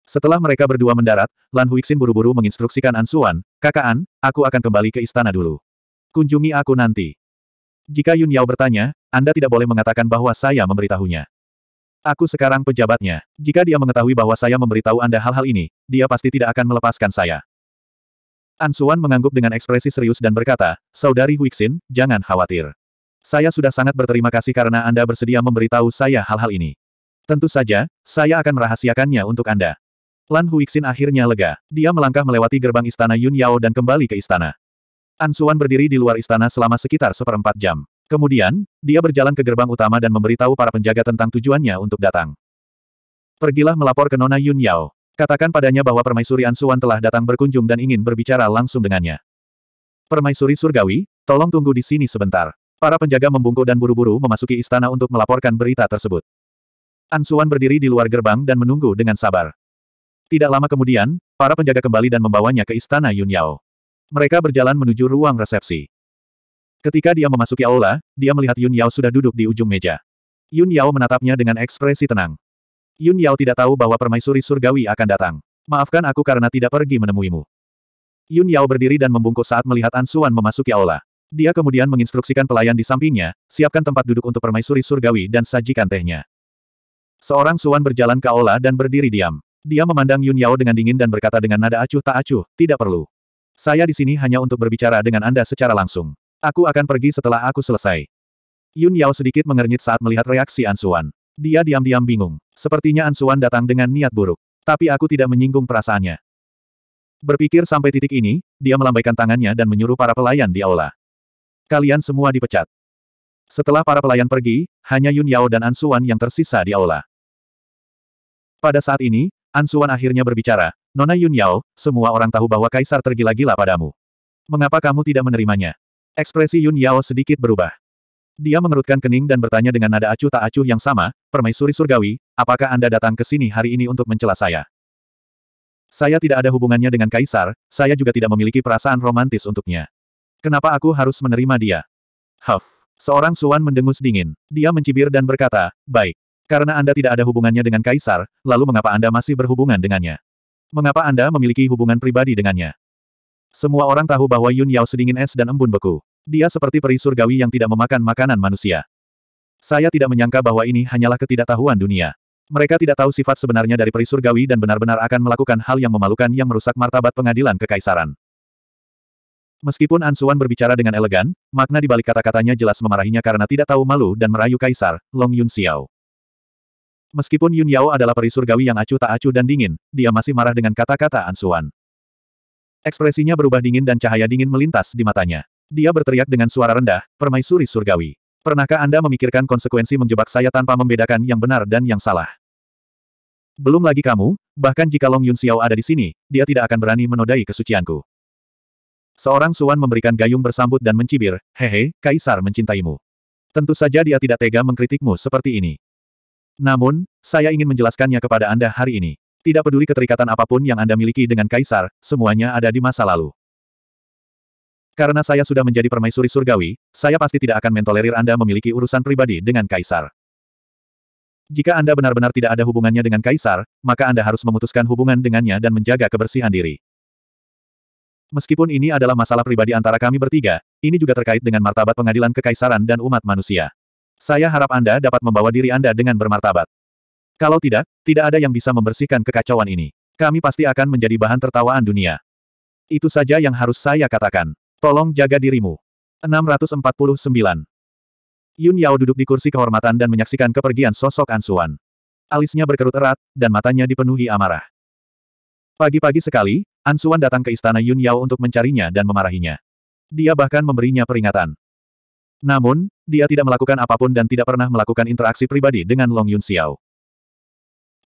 Setelah mereka berdua mendarat, Lan Huixin buru-buru menginstruksikan An Suan, kakak An, aku akan kembali ke istana dulu. Kunjungi aku nanti. Jika Yun Yao bertanya, Anda tidak boleh mengatakan bahwa saya memberitahunya. Aku sekarang pejabatnya. Jika dia mengetahui bahwa saya memberitahu Anda hal-hal ini, dia pasti tidak akan melepaskan saya. Ansuan mengangguk dengan ekspresi serius dan berkata, Saudari Huixin, jangan khawatir. Saya sudah sangat berterima kasih karena Anda bersedia memberitahu saya hal-hal ini. Tentu saja, saya akan merahasiakannya untuk Anda. Lan Huixin akhirnya lega. Dia melangkah melewati gerbang istana Yun Yao dan kembali ke istana. Ansuan berdiri di luar istana selama sekitar seperempat jam. Kemudian, dia berjalan ke gerbang utama dan memberitahu para penjaga tentang tujuannya untuk datang. Pergilah melapor ke Nona Yun Yao. Katakan padanya bahwa Permaisuri Ansuan telah datang berkunjung dan ingin berbicara langsung dengannya. Permaisuri Surgawi, tolong tunggu di sini sebentar. Para penjaga membungkuk dan buru-buru memasuki istana untuk melaporkan berita tersebut. Ansuan berdiri di luar gerbang dan menunggu dengan sabar. Tidak lama kemudian, para penjaga kembali dan membawanya ke istana Yun Yao. Mereka berjalan menuju ruang resepsi. Ketika dia memasuki aula, dia melihat Yun Yao sudah duduk di ujung meja. Yun Yao menatapnya dengan ekspresi tenang. Yun Yao tidak tahu bahwa permaisuri surgawi akan datang. Maafkan aku karena tidak pergi menemuimu. Yun Yao berdiri dan membungkuk saat melihat An Suan memasuki aula. Dia kemudian menginstruksikan pelayan di sampingnya, siapkan tempat duduk untuk permaisuri surgawi dan sajikan tehnya. Seorang Suan berjalan ke aula dan berdiri diam. Dia memandang Yun Yao dengan dingin dan berkata dengan nada acuh tak acuh, tidak perlu. Saya di sini hanya untuk berbicara dengan Anda secara langsung. Aku akan pergi setelah aku selesai. Yun Yao sedikit mengernyit saat melihat reaksi Ansuan. Dia diam-diam bingung. Sepertinya Ansuan datang dengan niat buruk. Tapi aku tidak menyinggung perasaannya. Berpikir sampai titik ini, dia melambaikan tangannya dan menyuruh para pelayan di aula. Kalian semua dipecat. Setelah para pelayan pergi, hanya Yun Yao dan Ansuan yang tersisa di aula. Pada saat ini, Ansuan akhirnya berbicara, Nona Yun Yao, semua orang tahu bahwa Kaisar tergila-gila padamu. Mengapa kamu tidak menerimanya? Ekspresi Yun Yao sedikit berubah. Dia mengerutkan kening dan bertanya dengan nada acuh tak acuh yang sama, Permaisuri Surgawi, apakah Anda datang ke sini hari ini untuk mencela saya? Saya tidak ada hubungannya dengan Kaisar, saya juga tidak memiliki perasaan romantis untuknya. Kenapa aku harus menerima dia? Huff. Seorang Suan mendengus dingin. Dia mencibir dan berkata, baik. Karena Anda tidak ada hubungannya dengan Kaisar, lalu mengapa Anda masih berhubungan dengannya? Mengapa Anda memiliki hubungan pribadi dengannya? Semua orang tahu bahwa Yun Yao sedingin es dan embun beku. Dia seperti peri surgawi yang tidak memakan makanan manusia. Saya tidak menyangka bahwa ini hanyalah ketidaktahuan dunia. Mereka tidak tahu sifat sebenarnya dari peri surgawi dan benar-benar akan melakukan hal yang memalukan yang merusak martabat pengadilan kekaisaran. Meskipun Ansuan berbicara dengan elegan, makna di balik kata-katanya jelas memarahinya karena tidak tahu malu dan merayu kaisar, Long Yun Xiao. Meskipun Yun Yao adalah peri surgawi yang acuh tak acuh dan dingin, dia masih marah dengan kata-kata Ansuan. Ekspresinya berubah dingin dan cahaya dingin melintas di matanya. Dia berteriak dengan suara rendah, permaisuri surgawi. Pernahkah Anda memikirkan konsekuensi menjebak saya tanpa membedakan yang benar dan yang salah? Belum lagi kamu, bahkan jika Long Yun Xiao ada di sini, dia tidak akan berani menodai kesucianku. Seorang Suan memberikan gayung bersambut dan mencibir, hehe, Kaisar mencintaimu. Tentu saja dia tidak tega mengkritikmu seperti ini. Namun, saya ingin menjelaskannya kepada Anda hari ini. Tidak peduli keterikatan apapun yang Anda miliki dengan Kaisar, semuanya ada di masa lalu. Karena saya sudah menjadi permaisuri surgawi, saya pasti tidak akan mentolerir Anda memiliki urusan pribadi dengan Kaisar. Jika Anda benar-benar tidak ada hubungannya dengan Kaisar, maka Anda harus memutuskan hubungan dengannya dan menjaga kebersihan diri. Meskipun ini adalah masalah pribadi antara kami bertiga, ini juga terkait dengan martabat pengadilan kekaisaran dan umat manusia. Saya harap Anda dapat membawa diri Anda dengan bermartabat. Kalau tidak, tidak ada yang bisa membersihkan kekacauan ini. Kami pasti akan menjadi bahan tertawaan dunia. Itu saja yang harus saya katakan. Tolong jaga dirimu. 649. Yun Yao duduk di kursi kehormatan dan menyaksikan kepergian sosok Ansuan. Alisnya berkerut erat, dan matanya dipenuhi amarah. Pagi-pagi sekali, Ansuan datang ke istana Yun Yao untuk mencarinya dan memarahinya. Dia bahkan memberinya peringatan. Namun, dia tidak melakukan apapun dan tidak pernah melakukan interaksi pribadi dengan Long Yun Xiao.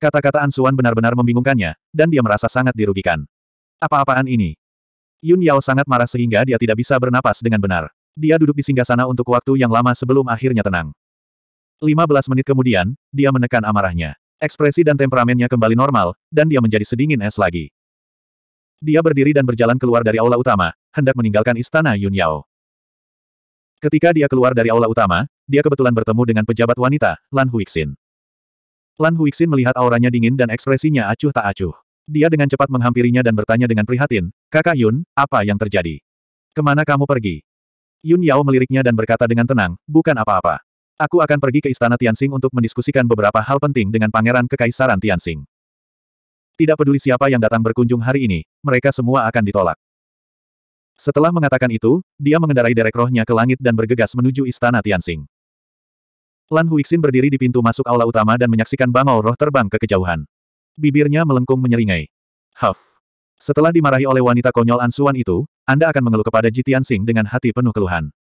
Kata-kata Ansuan benar-benar membingungkannya, dan dia merasa sangat dirugikan. Apa-apaan ini? Yun Yao sangat marah sehingga dia tidak bisa bernapas dengan benar. Dia duduk di singgah sana untuk waktu yang lama sebelum akhirnya tenang. 15 menit kemudian, dia menekan amarahnya. Ekspresi dan temperamennya kembali normal, dan dia menjadi sedingin es lagi. Dia berdiri dan berjalan keluar dari aula utama, hendak meninggalkan istana Yun Yao. Ketika dia keluar dari aula utama, dia kebetulan bertemu dengan pejabat wanita, Lan Huixin. Lan Huixin melihat auranya dingin dan ekspresinya acuh tak acuh. Dia dengan cepat menghampirinya dan bertanya dengan prihatin, Kakak Yun, apa yang terjadi? Kemana kamu pergi? Yun Yao meliriknya dan berkata dengan tenang, bukan apa-apa. Aku akan pergi ke istana Tianxing untuk mendiskusikan beberapa hal penting dengan pangeran kekaisaran Tianxing. Tidak peduli siapa yang datang berkunjung hari ini, mereka semua akan ditolak. Setelah mengatakan itu, dia mengendarai derek rohnya ke langit dan bergegas menuju istana Tianxing. Lan Huixin berdiri di pintu masuk aula utama dan menyaksikan bangau roh terbang ke kejauhan. Bibirnya melengkung menyeringai. Huff. Setelah dimarahi oleh wanita konyol ansuan itu, Anda akan mengeluh kepada Ji Tianxing dengan hati penuh keluhan.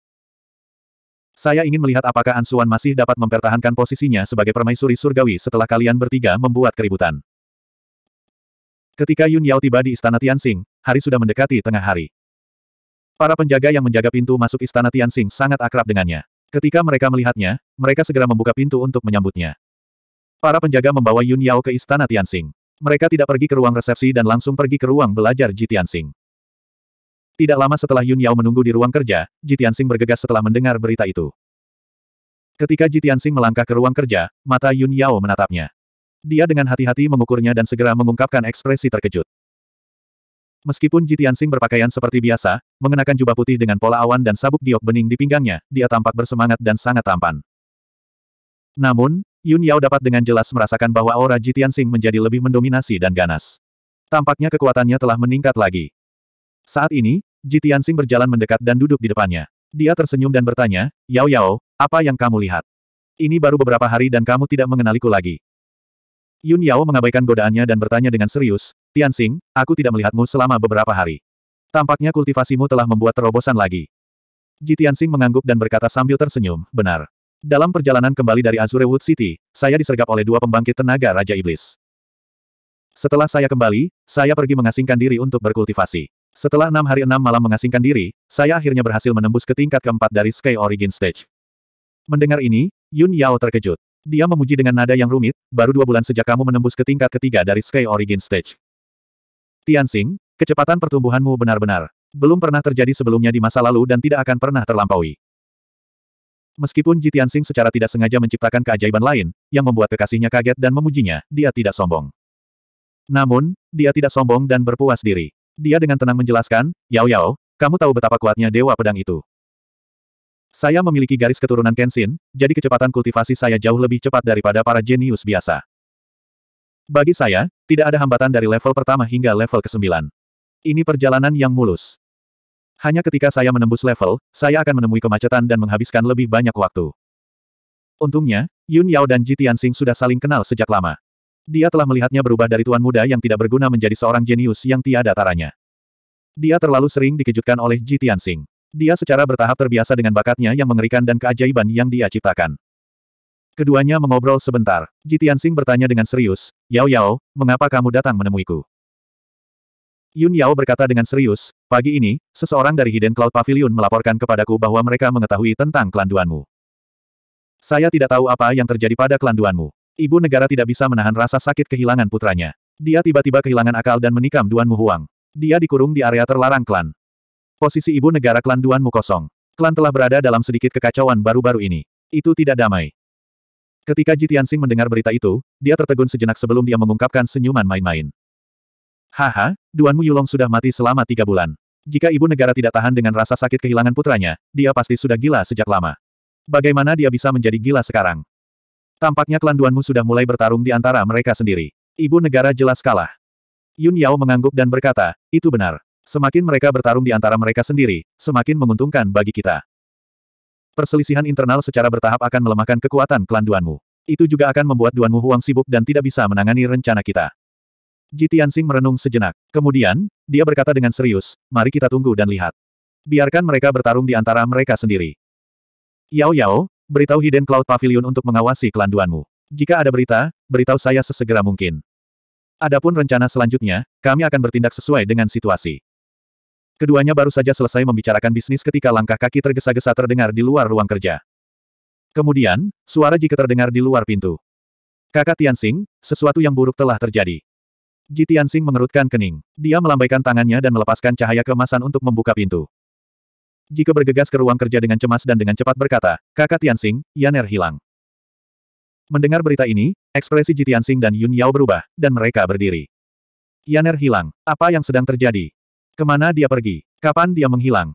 Saya ingin melihat apakah Ansuan masih dapat mempertahankan posisinya sebagai permaisuri surgawi setelah kalian bertiga membuat keributan. Ketika Yun Yao tiba di istana Tianxing, hari sudah mendekati tengah hari. Para penjaga yang menjaga pintu masuk istana Tianxing sangat akrab dengannya. Ketika mereka melihatnya, mereka segera membuka pintu untuk menyambutnya. Para penjaga membawa Yun Yao ke istana Tianxing. Mereka tidak pergi ke ruang resepsi dan langsung pergi ke ruang belajar Ji Tianxing. Tidak lama setelah Yun Yao menunggu di ruang kerja, Ji Tianxing bergegas setelah mendengar berita itu. Ketika Ji Tianxing melangkah ke ruang kerja, mata Yun Yao menatapnya. Dia dengan hati-hati mengukurnya dan segera mengungkapkan ekspresi terkejut. Meskipun Jitiansing berpakaian seperti biasa, mengenakan jubah putih dengan pola awan dan sabuk giok bening di pinggangnya, dia tampak bersemangat dan sangat tampan. Namun, Yun Yao dapat dengan jelas merasakan bahwa aura Jitiansing menjadi lebih mendominasi dan ganas. Tampaknya kekuatannya telah meningkat lagi. Saat ini, Jitiansing berjalan mendekat dan duduk di depannya. Dia tersenyum dan bertanya, Yao Yao, apa yang kamu lihat? Ini baru beberapa hari dan kamu tidak mengenaliku lagi. Yun Yao mengabaikan godaannya dan bertanya dengan serius, Tianxing, aku tidak melihatmu selama beberapa hari. Tampaknya kultivasimu telah membuat terobosan lagi. Ji Tianxing mengangguk dan berkata sambil tersenyum, benar. Dalam perjalanan kembali dari Azure Wood City, saya disergap oleh dua pembangkit tenaga Raja Iblis. Setelah saya kembali, saya pergi mengasingkan diri untuk berkultivasi. Setelah enam hari enam malam mengasingkan diri, saya akhirnya berhasil menembus ke tingkat keempat dari Sky Origin Stage. Mendengar ini, Yun Yao terkejut. Dia memuji dengan nada yang rumit, baru dua bulan sejak kamu menembus ke tingkat ketiga dari Sky Origin Stage. Tianxing, kecepatan pertumbuhanmu benar-benar belum pernah terjadi sebelumnya di masa lalu dan tidak akan pernah terlampaui. Meskipun Ji Tianxing secara tidak sengaja menciptakan keajaiban lain, yang membuat kekasihnya kaget dan memujinya, dia tidak sombong. Namun, dia tidak sombong dan berpuas diri. Dia dengan tenang menjelaskan, Yao Yao, kamu tahu betapa kuatnya Dewa Pedang itu. Saya memiliki garis keturunan Kenshin, jadi kecepatan kultivasi saya jauh lebih cepat daripada para jenius biasa. Bagi saya, tidak ada hambatan dari level pertama hingga level ke-9. Ini perjalanan yang mulus. Hanya ketika saya menembus level, saya akan menemui kemacetan dan menghabiskan lebih banyak waktu. Untungnya, Yun Yao dan Ji Tianxing sudah saling kenal sejak lama. Dia telah melihatnya berubah dari tuan muda yang tidak berguna menjadi seorang jenius yang tiada taranya. Dia terlalu sering dikejutkan oleh Ji Tianxing. Dia secara bertahap terbiasa dengan bakatnya yang mengerikan dan keajaiban yang dia ciptakan. Keduanya mengobrol sebentar. Sing bertanya dengan serius, Yao Yao, mengapa kamu datang menemuiku? Yun Yao berkata dengan serius, pagi ini, seseorang dari Hidden Cloud Pavilion melaporkan kepadaku bahwa mereka mengetahui tentang kelanduanmu. Saya tidak tahu apa yang terjadi pada kelanduanmu. Ibu negara tidak bisa menahan rasa sakit kehilangan putranya. Dia tiba-tiba kehilangan akal dan menikam Duan Mu Huang. Dia dikurung di area terlarang klan. Posisi ibu negara klan Duanmu kosong. Klan telah berada dalam sedikit kekacauan baru-baru ini. Itu tidak damai. Ketika Jitiansing mendengar berita itu, dia tertegun sejenak sebelum dia mengungkapkan senyuman main-main. Haha, Duanmu Yulong sudah mati selama tiga bulan. Jika ibu negara tidak tahan dengan rasa sakit kehilangan putranya, dia pasti sudah gila sejak lama. Bagaimana dia bisa menjadi gila sekarang? Tampaknya klan Duanmu sudah mulai bertarung di antara mereka sendiri. Ibu negara jelas kalah. Yun Yao mengangguk dan berkata, itu benar. Semakin mereka bertarung di antara mereka sendiri, semakin menguntungkan bagi kita. Perselisihan internal secara bertahap akan melemahkan kekuatan klan Duanmu. Itu juga akan membuat Duanmu Huang sibuk dan tidak bisa menangani rencana kita. Jitiansing merenung sejenak. Kemudian, dia berkata dengan serius, mari kita tunggu dan lihat. Biarkan mereka bertarung di antara mereka sendiri. Yao Yao, beritahu Hidden Cloud Pavilion untuk mengawasi klan Duanmu. Jika ada berita, beritahu saya sesegera mungkin. Adapun rencana selanjutnya, kami akan bertindak sesuai dengan situasi. Keduanya baru saja selesai membicarakan bisnis ketika langkah kaki tergesa-gesa terdengar di luar ruang kerja. Kemudian, suara Ji terdengar di luar pintu. Kakak Tianxing, sesuatu yang buruk telah terjadi. Ji Tianxing mengerutkan kening. Dia melambaikan tangannya dan melepaskan cahaya kemasan untuk membuka pintu. Jika bergegas ke ruang kerja dengan cemas dan dengan cepat berkata, kakak Tianxing, Yaner hilang. Mendengar berita ini, ekspresi Ji Tianxing dan Yun Yao berubah, dan mereka berdiri. Yaner hilang. Apa yang sedang terjadi? Kemana dia pergi? Kapan dia menghilang?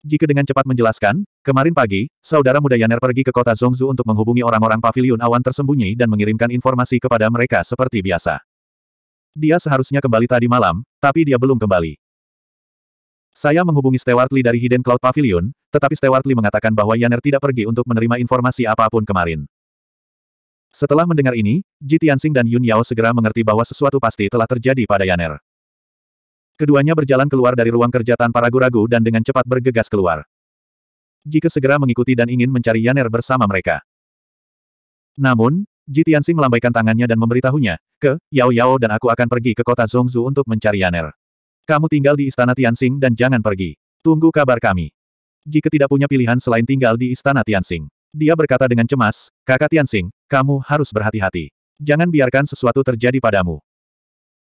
Jika dengan cepat menjelaskan, kemarin pagi, saudara muda Yaner pergi ke kota Zongzu untuk menghubungi orang-orang Pavilion awan tersembunyi dan mengirimkan informasi kepada mereka seperti biasa. Dia seharusnya kembali tadi malam, tapi dia belum kembali. Saya menghubungi Stewart Lee dari Hidden Cloud Pavilion, tetapi Stewart Lee mengatakan bahwa Yaner tidak pergi untuk menerima informasi apapun kemarin. Setelah mendengar ini, Ji Tianxing dan Yun Yao segera mengerti bahwa sesuatu pasti telah terjadi pada Yaner. Keduanya berjalan keluar dari ruang kerja tanpa ragu-ragu dan dengan cepat bergegas keluar. Jika segera mengikuti dan ingin mencari Yaner bersama mereka. Namun, Ji Tianxing melambaikan tangannya dan memberitahunya, ke, Yao Yao dan aku akan pergi ke kota Zongzu untuk mencari Yaner. Kamu tinggal di istana Tianxing dan jangan pergi. Tunggu kabar kami. Jika tidak punya pilihan selain tinggal di istana Tianxing. Dia berkata dengan cemas, kakak Tianxing, kamu harus berhati-hati. Jangan biarkan sesuatu terjadi padamu.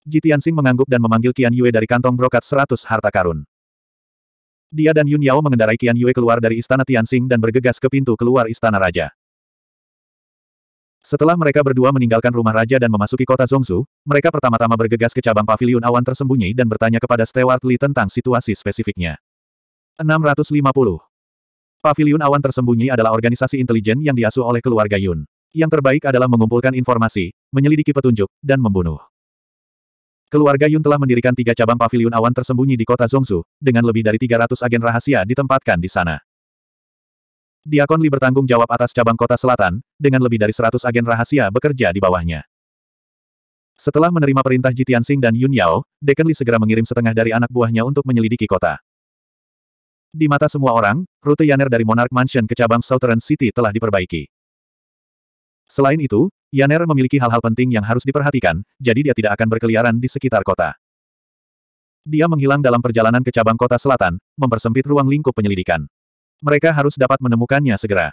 Ji Tianxing mengangguk dan memanggil Qian Yue dari kantong brokat seratus harta karun. Dia dan Yun Yao mengendarai Qian Yue keluar dari istana Tianxing dan bergegas ke pintu keluar istana raja. Setelah mereka berdua meninggalkan rumah raja dan memasuki kota Zongzu, mereka pertama-tama bergegas ke cabang pavilion awan tersembunyi dan bertanya kepada Stewart Li tentang situasi spesifiknya. 650. Paviliun awan tersembunyi adalah organisasi intelijen yang diasuh oleh keluarga Yun. Yang terbaik adalah mengumpulkan informasi, menyelidiki petunjuk, dan membunuh. Keluarga Yun telah mendirikan tiga cabang paviliun awan tersembunyi di kota Zongsu, dengan lebih dari 300 agen rahasia ditempatkan di sana. Diakon Li bertanggung jawab atas cabang kota selatan, dengan lebih dari 100 agen rahasia bekerja di bawahnya. Setelah menerima perintah Jitian Sing dan Yun Yao, Deken Li segera mengirim setengah dari anak buahnya untuk menyelidiki kota. Di mata semua orang, rute Yaner dari Monarch Mansion ke cabang Southern City telah diperbaiki. Selain itu, Yaner memiliki hal-hal penting yang harus diperhatikan, jadi dia tidak akan berkeliaran di sekitar kota. Dia menghilang dalam perjalanan ke cabang kota selatan, mempersempit ruang lingkup penyelidikan. Mereka harus dapat menemukannya segera.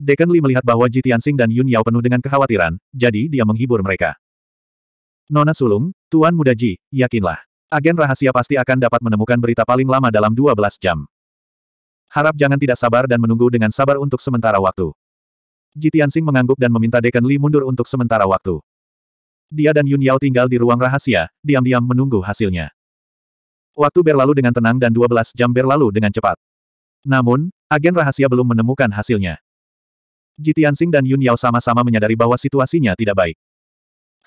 Deacon Li melihat bahwa Ji Tianxing dan Yun Yao penuh dengan kekhawatiran, jadi dia menghibur mereka. Nona Sulung, Tuan Muda Ji, yakinlah. Agen rahasia pasti akan dapat menemukan berita paling lama dalam 12 jam. Harap jangan tidak sabar dan menunggu dengan sabar untuk sementara waktu. Tianxing mengangguk dan meminta Dekan Li mundur untuk sementara waktu. Dia dan Yun Yao tinggal di ruang rahasia, diam-diam menunggu hasilnya. Waktu berlalu dengan tenang dan 12 jam berlalu dengan cepat. Namun, agen rahasia belum menemukan hasilnya. Tianxing dan Yun Yao sama-sama menyadari bahwa situasinya tidak baik.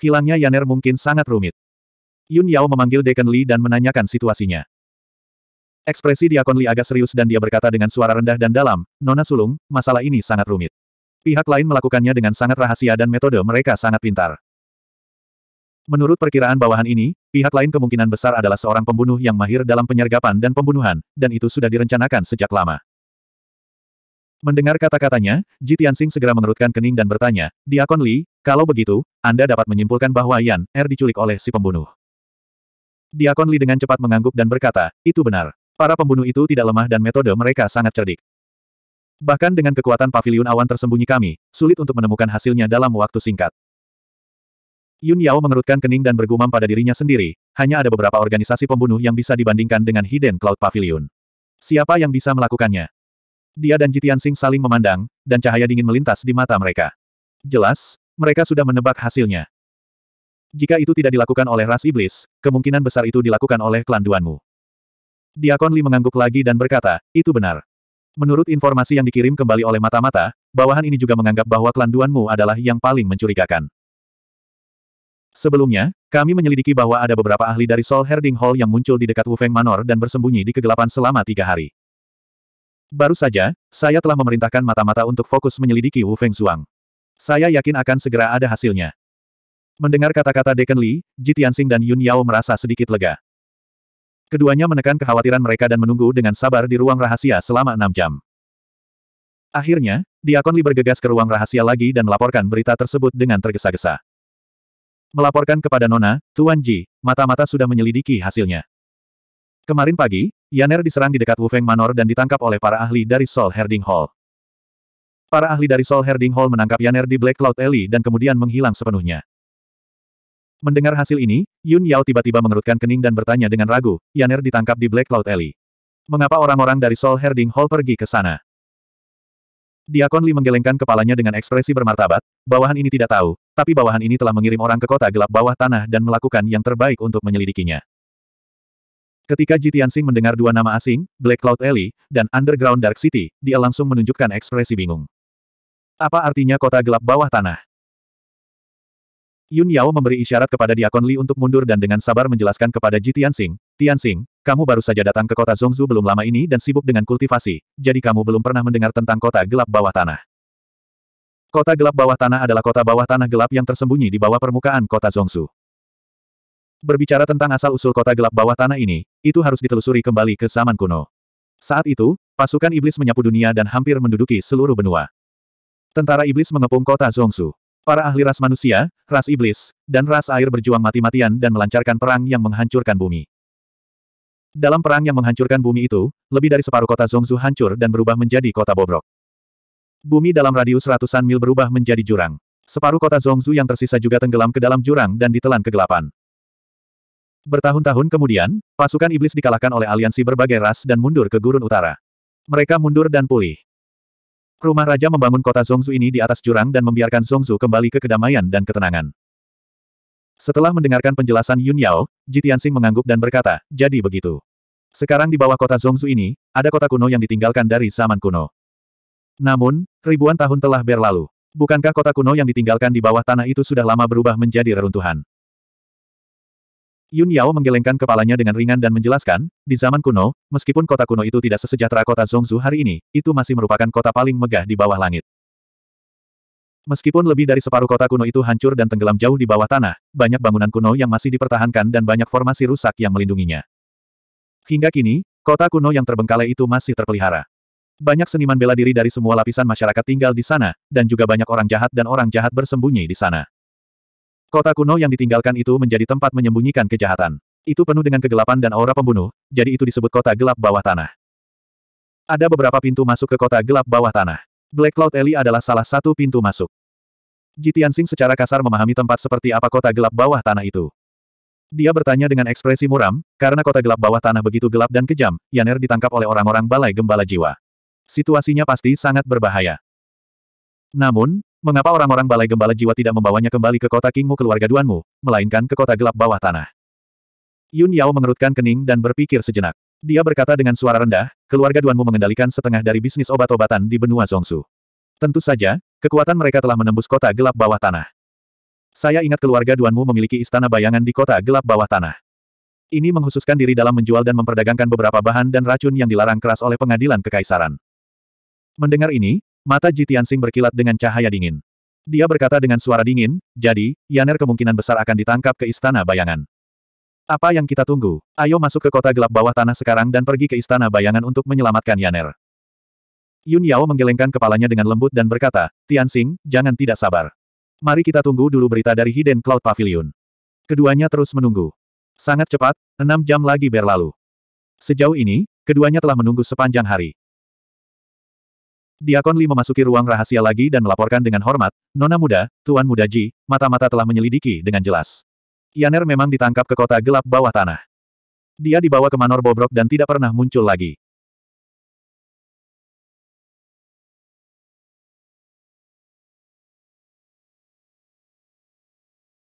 Hilangnya Yaner mungkin sangat rumit. Yun Yao memanggil Dekan Li dan menanyakan situasinya. Ekspresi Diakon Li agak serius dan dia berkata dengan suara rendah dan dalam, Nona Sulung, masalah ini sangat rumit. Pihak lain melakukannya dengan sangat rahasia dan metode mereka sangat pintar. Menurut perkiraan bawahan ini, pihak lain kemungkinan besar adalah seorang pembunuh yang mahir dalam penyergapan dan pembunuhan, dan itu sudah direncanakan sejak lama. Mendengar kata-katanya, Ji Tianxing segera mengerutkan kening dan bertanya, Diakon Li, kalau begitu, Anda dapat menyimpulkan bahwa Yan Er diculik oleh si pembunuh. Diakon Li dengan cepat mengangguk dan berkata, itu benar. Para pembunuh itu tidak lemah dan metode mereka sangat cerdik. Bahkan dengan kekuatan pavilion awan tersembunyi kami, sulit untuk menemukan hasilnya dalam waktu singkat. Yun Yao mengerutkan kening dan bergumam pada dirinya sendiri, hanya ada beberapa organisasi pembunuh yang bisa dibandingkan dengan Hidden Cloud Pavilion. Siapa yang bisa melakukannya? Dia dan Jitian Sing saling memandang, dan cahaya dingin melintas di mata mereka. Jelas, mereka sudah menebak hasilnya. Jika itu tidak dilakukan oleh ras iblis, kemungkinan besar itu dilakukan oleh klan Duanmu. Diakon Li mengangguk lagi dan berkata, itu benar. Menurut informasi yang dikirim kembali oleh mata-mata, bawahan ini juga menganggap bahwa klan Duanmu adalah yang paling mencurigakan. Sebelumnya, kami menyelidiki bahwa ada beberapa ahli dari Sol Herding Hall yang muncul di dekat Wufeng Manor dan bersembunyi di kegelapan selama tiga hari. Baru saja, saya telah memerintahkan mata-mata untuk fokus menyelidiki Wufeng Zhuang. Saya yakin akan segera ada hasilnya. Mendengar kata-kata Deken Li, Ji Tianxing dan Yun Yao merasa sedikit lega. Keduanya menekan kekhawatiran mereka dan menunggu dengan sabar di ruang rahasia selama enam jam. Akhirnya, Diakon Li bergegas ke ruang rahasia lagi dan melaporkan berita tersebut dengan tergesa-gesa. Melaporkan kepada Nona, Tuan Ji, mata-mata sudah menyelidiki hasilnya. Kemarin pagi, Yaner diserang di dekat Wufeng Manor dan ditangkap oleh para ahli dari Sol Herding Hall. Para ahli dari Sol Herding Hall menangkap Yaner di Black Cloud Alley dan kemudian menghilang sepenuhnya. Mendengar hasil ini, Yun Yao tiba-tiba mengerutkan kening dan bertanya dengan ragu, Yaner ditangkap di Black Cloud Alley. Mengapa orang-orang dari Soul Herding Hall pergi ke sana? Diakon Li menggelengkan kepalanya dengan ekspresi bermartabat, bawahan ini tidak tahu, tapi bawahan ini telah mengirim orang ke kota gelap bawah tanah dan melakukan yang terbaik untuk menyelidikinya. Ketika Jitiansing mendengar dua nama asing, Black Cloud Alley, dan Underground Dark City, dia langsung menunjukkan ekspresi bingung. Apa artinya kota gelap bawah tanah? Yun Yao memberi isyarat kepada Diakon Li untuk mundur dan dengan sabar menjelaskan kepada Ji Tianxing, Tianxing, kamu baru saja datang ke kota Zhongzhu belum lama ini dan sibuk dengan kultivasi, jadi kamu belum pernah mendengar tentang kota gelap bawah tanah. Kota gelap bawah tanah adalah kota bawah tanah gelap yang tersembunyi di bawah permukaan kota Zhongzhu. Berbicara tentang asal-usul kota gelap bawah tanah ini, itu harus ditelusuri kembali ke zaman kuno. Saat itu, pasukan iblis menyapu dunia dan hampir menduduki seluruh benua. Tentara iblis mengepung kota Zhongzhu. Para ahli ras manusia, ras iblis, dan ras air berjuang mati-matian dan melancarkan perang yang menghancurkan bumi. Dalam perang yang menghancurkan bumi itu, lebih dari separuh kota Zongzu hancur dan berubah menjadi kota bobrok. Bumi dalam radius ratusan mil berubah menjadi jurang. Separuh kota Zongzu yang tersisa juga tenggelam ke dalam jurang dan ditelan kegelapan. Bertahun-tahun kemudian, pasukan iblis dikalahkan oleh aliansi berbagai ras dan mundur ke gurun utara. Mereka mundur dan pulih. Rumah Raja membangun kota Zongzu ini di atas jurang dan membiarkan Zongzu kembali ke kedamaian dan ketenangan. Setelah mendengarkan penjelasan Yun Yao, Jitiansing mengangguk dan berkata, jadi begitu. Sekarang di bawah kota Zongzu ini, ada kota kuno yang ditinggalkan dari zaman kuno. Namun, ribuan tahun telah berlalu. Bukankah kota kuno yang ditinggalkan di bawah tanah itu sudah lama berubah menjadi reruntuhan? Yun Yao menggelengkan kepalanya dengan ringan dan menjelaskan, di zaman kuno, meskipun kota kuno itu tidak sesejahtera kota Zhongzhu hari ini, itu masih merupakan kota paling megah di bawah langit. Meskipun lebih dari separuh kota kuno itu hancur dan tenggelam jauh di bawah tanah, banyak bangunan kuno yang masih dipertahankan dan banyak formasi rusak yang melindunginya. Hingga kini, kota kuno yang terbengkalai itu masih terpelihara. Banyak seniman bela diri dari semua lapisan masyarakat tinggal di sana, dan juga banyak orang jahat dan orang jahat bersembunyi di sana. Kota kuno yang ditinggalkan itu menjadi tempat menyembunyikan kejahatan. Itu penuh dengan kegelapan dan aura pembunuh, jadi itu disebut kota gelap bawah tanah. Ada beberapa pintu masuk ke kota gelap bawah tanah. Black Cloud Alley adalah salah satu pintu masuk. Jitian Sing secara kasar memahami tempat seperti apa kota gelap bawah tanah itu. Dia bertanya dengan ekspresi muram, karena kota gelap bawah tanah begitu gelap dan kejam, Yaner ditangkap oleh orang-orang balai gembala jiwa. Situasinya pasti sangat berbahaya. Namun, Mengapa orang-orang balai gembala jiwa tidak membawanya kembali ke kota Kingmu keluarga Duanmu, melainkan ke kota gelap bawah tanah? Yun Yao mengerutkan kening dan berpikir sejenak. Dia berkata dengan suara rendah, keluarga Duanmu mengendalikan setengah dari bisnis obat-obatan di benua Zongsu. Tentu saja, kekuatan mereka telah menembus kota gelap bawah tanah. Saya ingat keluarga Duanmu memiliki istana bayangan di kota gelap bawah tanah. Ini menghususkan diri dalam menjual dan memperdagangkan beberapa bahan dan racun yang dilarang keras oleh pengadilan kekaisaran. Mendengar ini, Mata Jitiansing berkilat dengan cahaya dingin. Dia berkata dengan suara dingin, jadi, Yaner kemungkinan besar akan ditangkap ke istana bayangan. Apa yang kita tunggu? Ayo masuk ke kota gelap bawah tanah sekarang dan pergi ke istana bayangan untuk menyelamatkan Yaner. Yun Yao menggelengkan kepalanya dengan lembut dan berkata, "Tianxing, jangan tidak sabar. Mari kita tunggu dulu berita dari Hidden Cloud Pavilion. Keduanya terus menunggu. Sangat cepat, enam jam lagi berlalu. Sejauh ini, keduanya telah menunggu sepanjang hari. Diakon Li memasuki ruang rahasia lagi dan melaporkan dengan hormat, Nona Muda, Tuan Muda Ji, mata-mata telah menyelidiki dengan jelas. Yaner memang ditangkap ke kota gelap bawah tanah. Dia dibawa ke Manor Bobrok dan tidak pernah muncul lagi.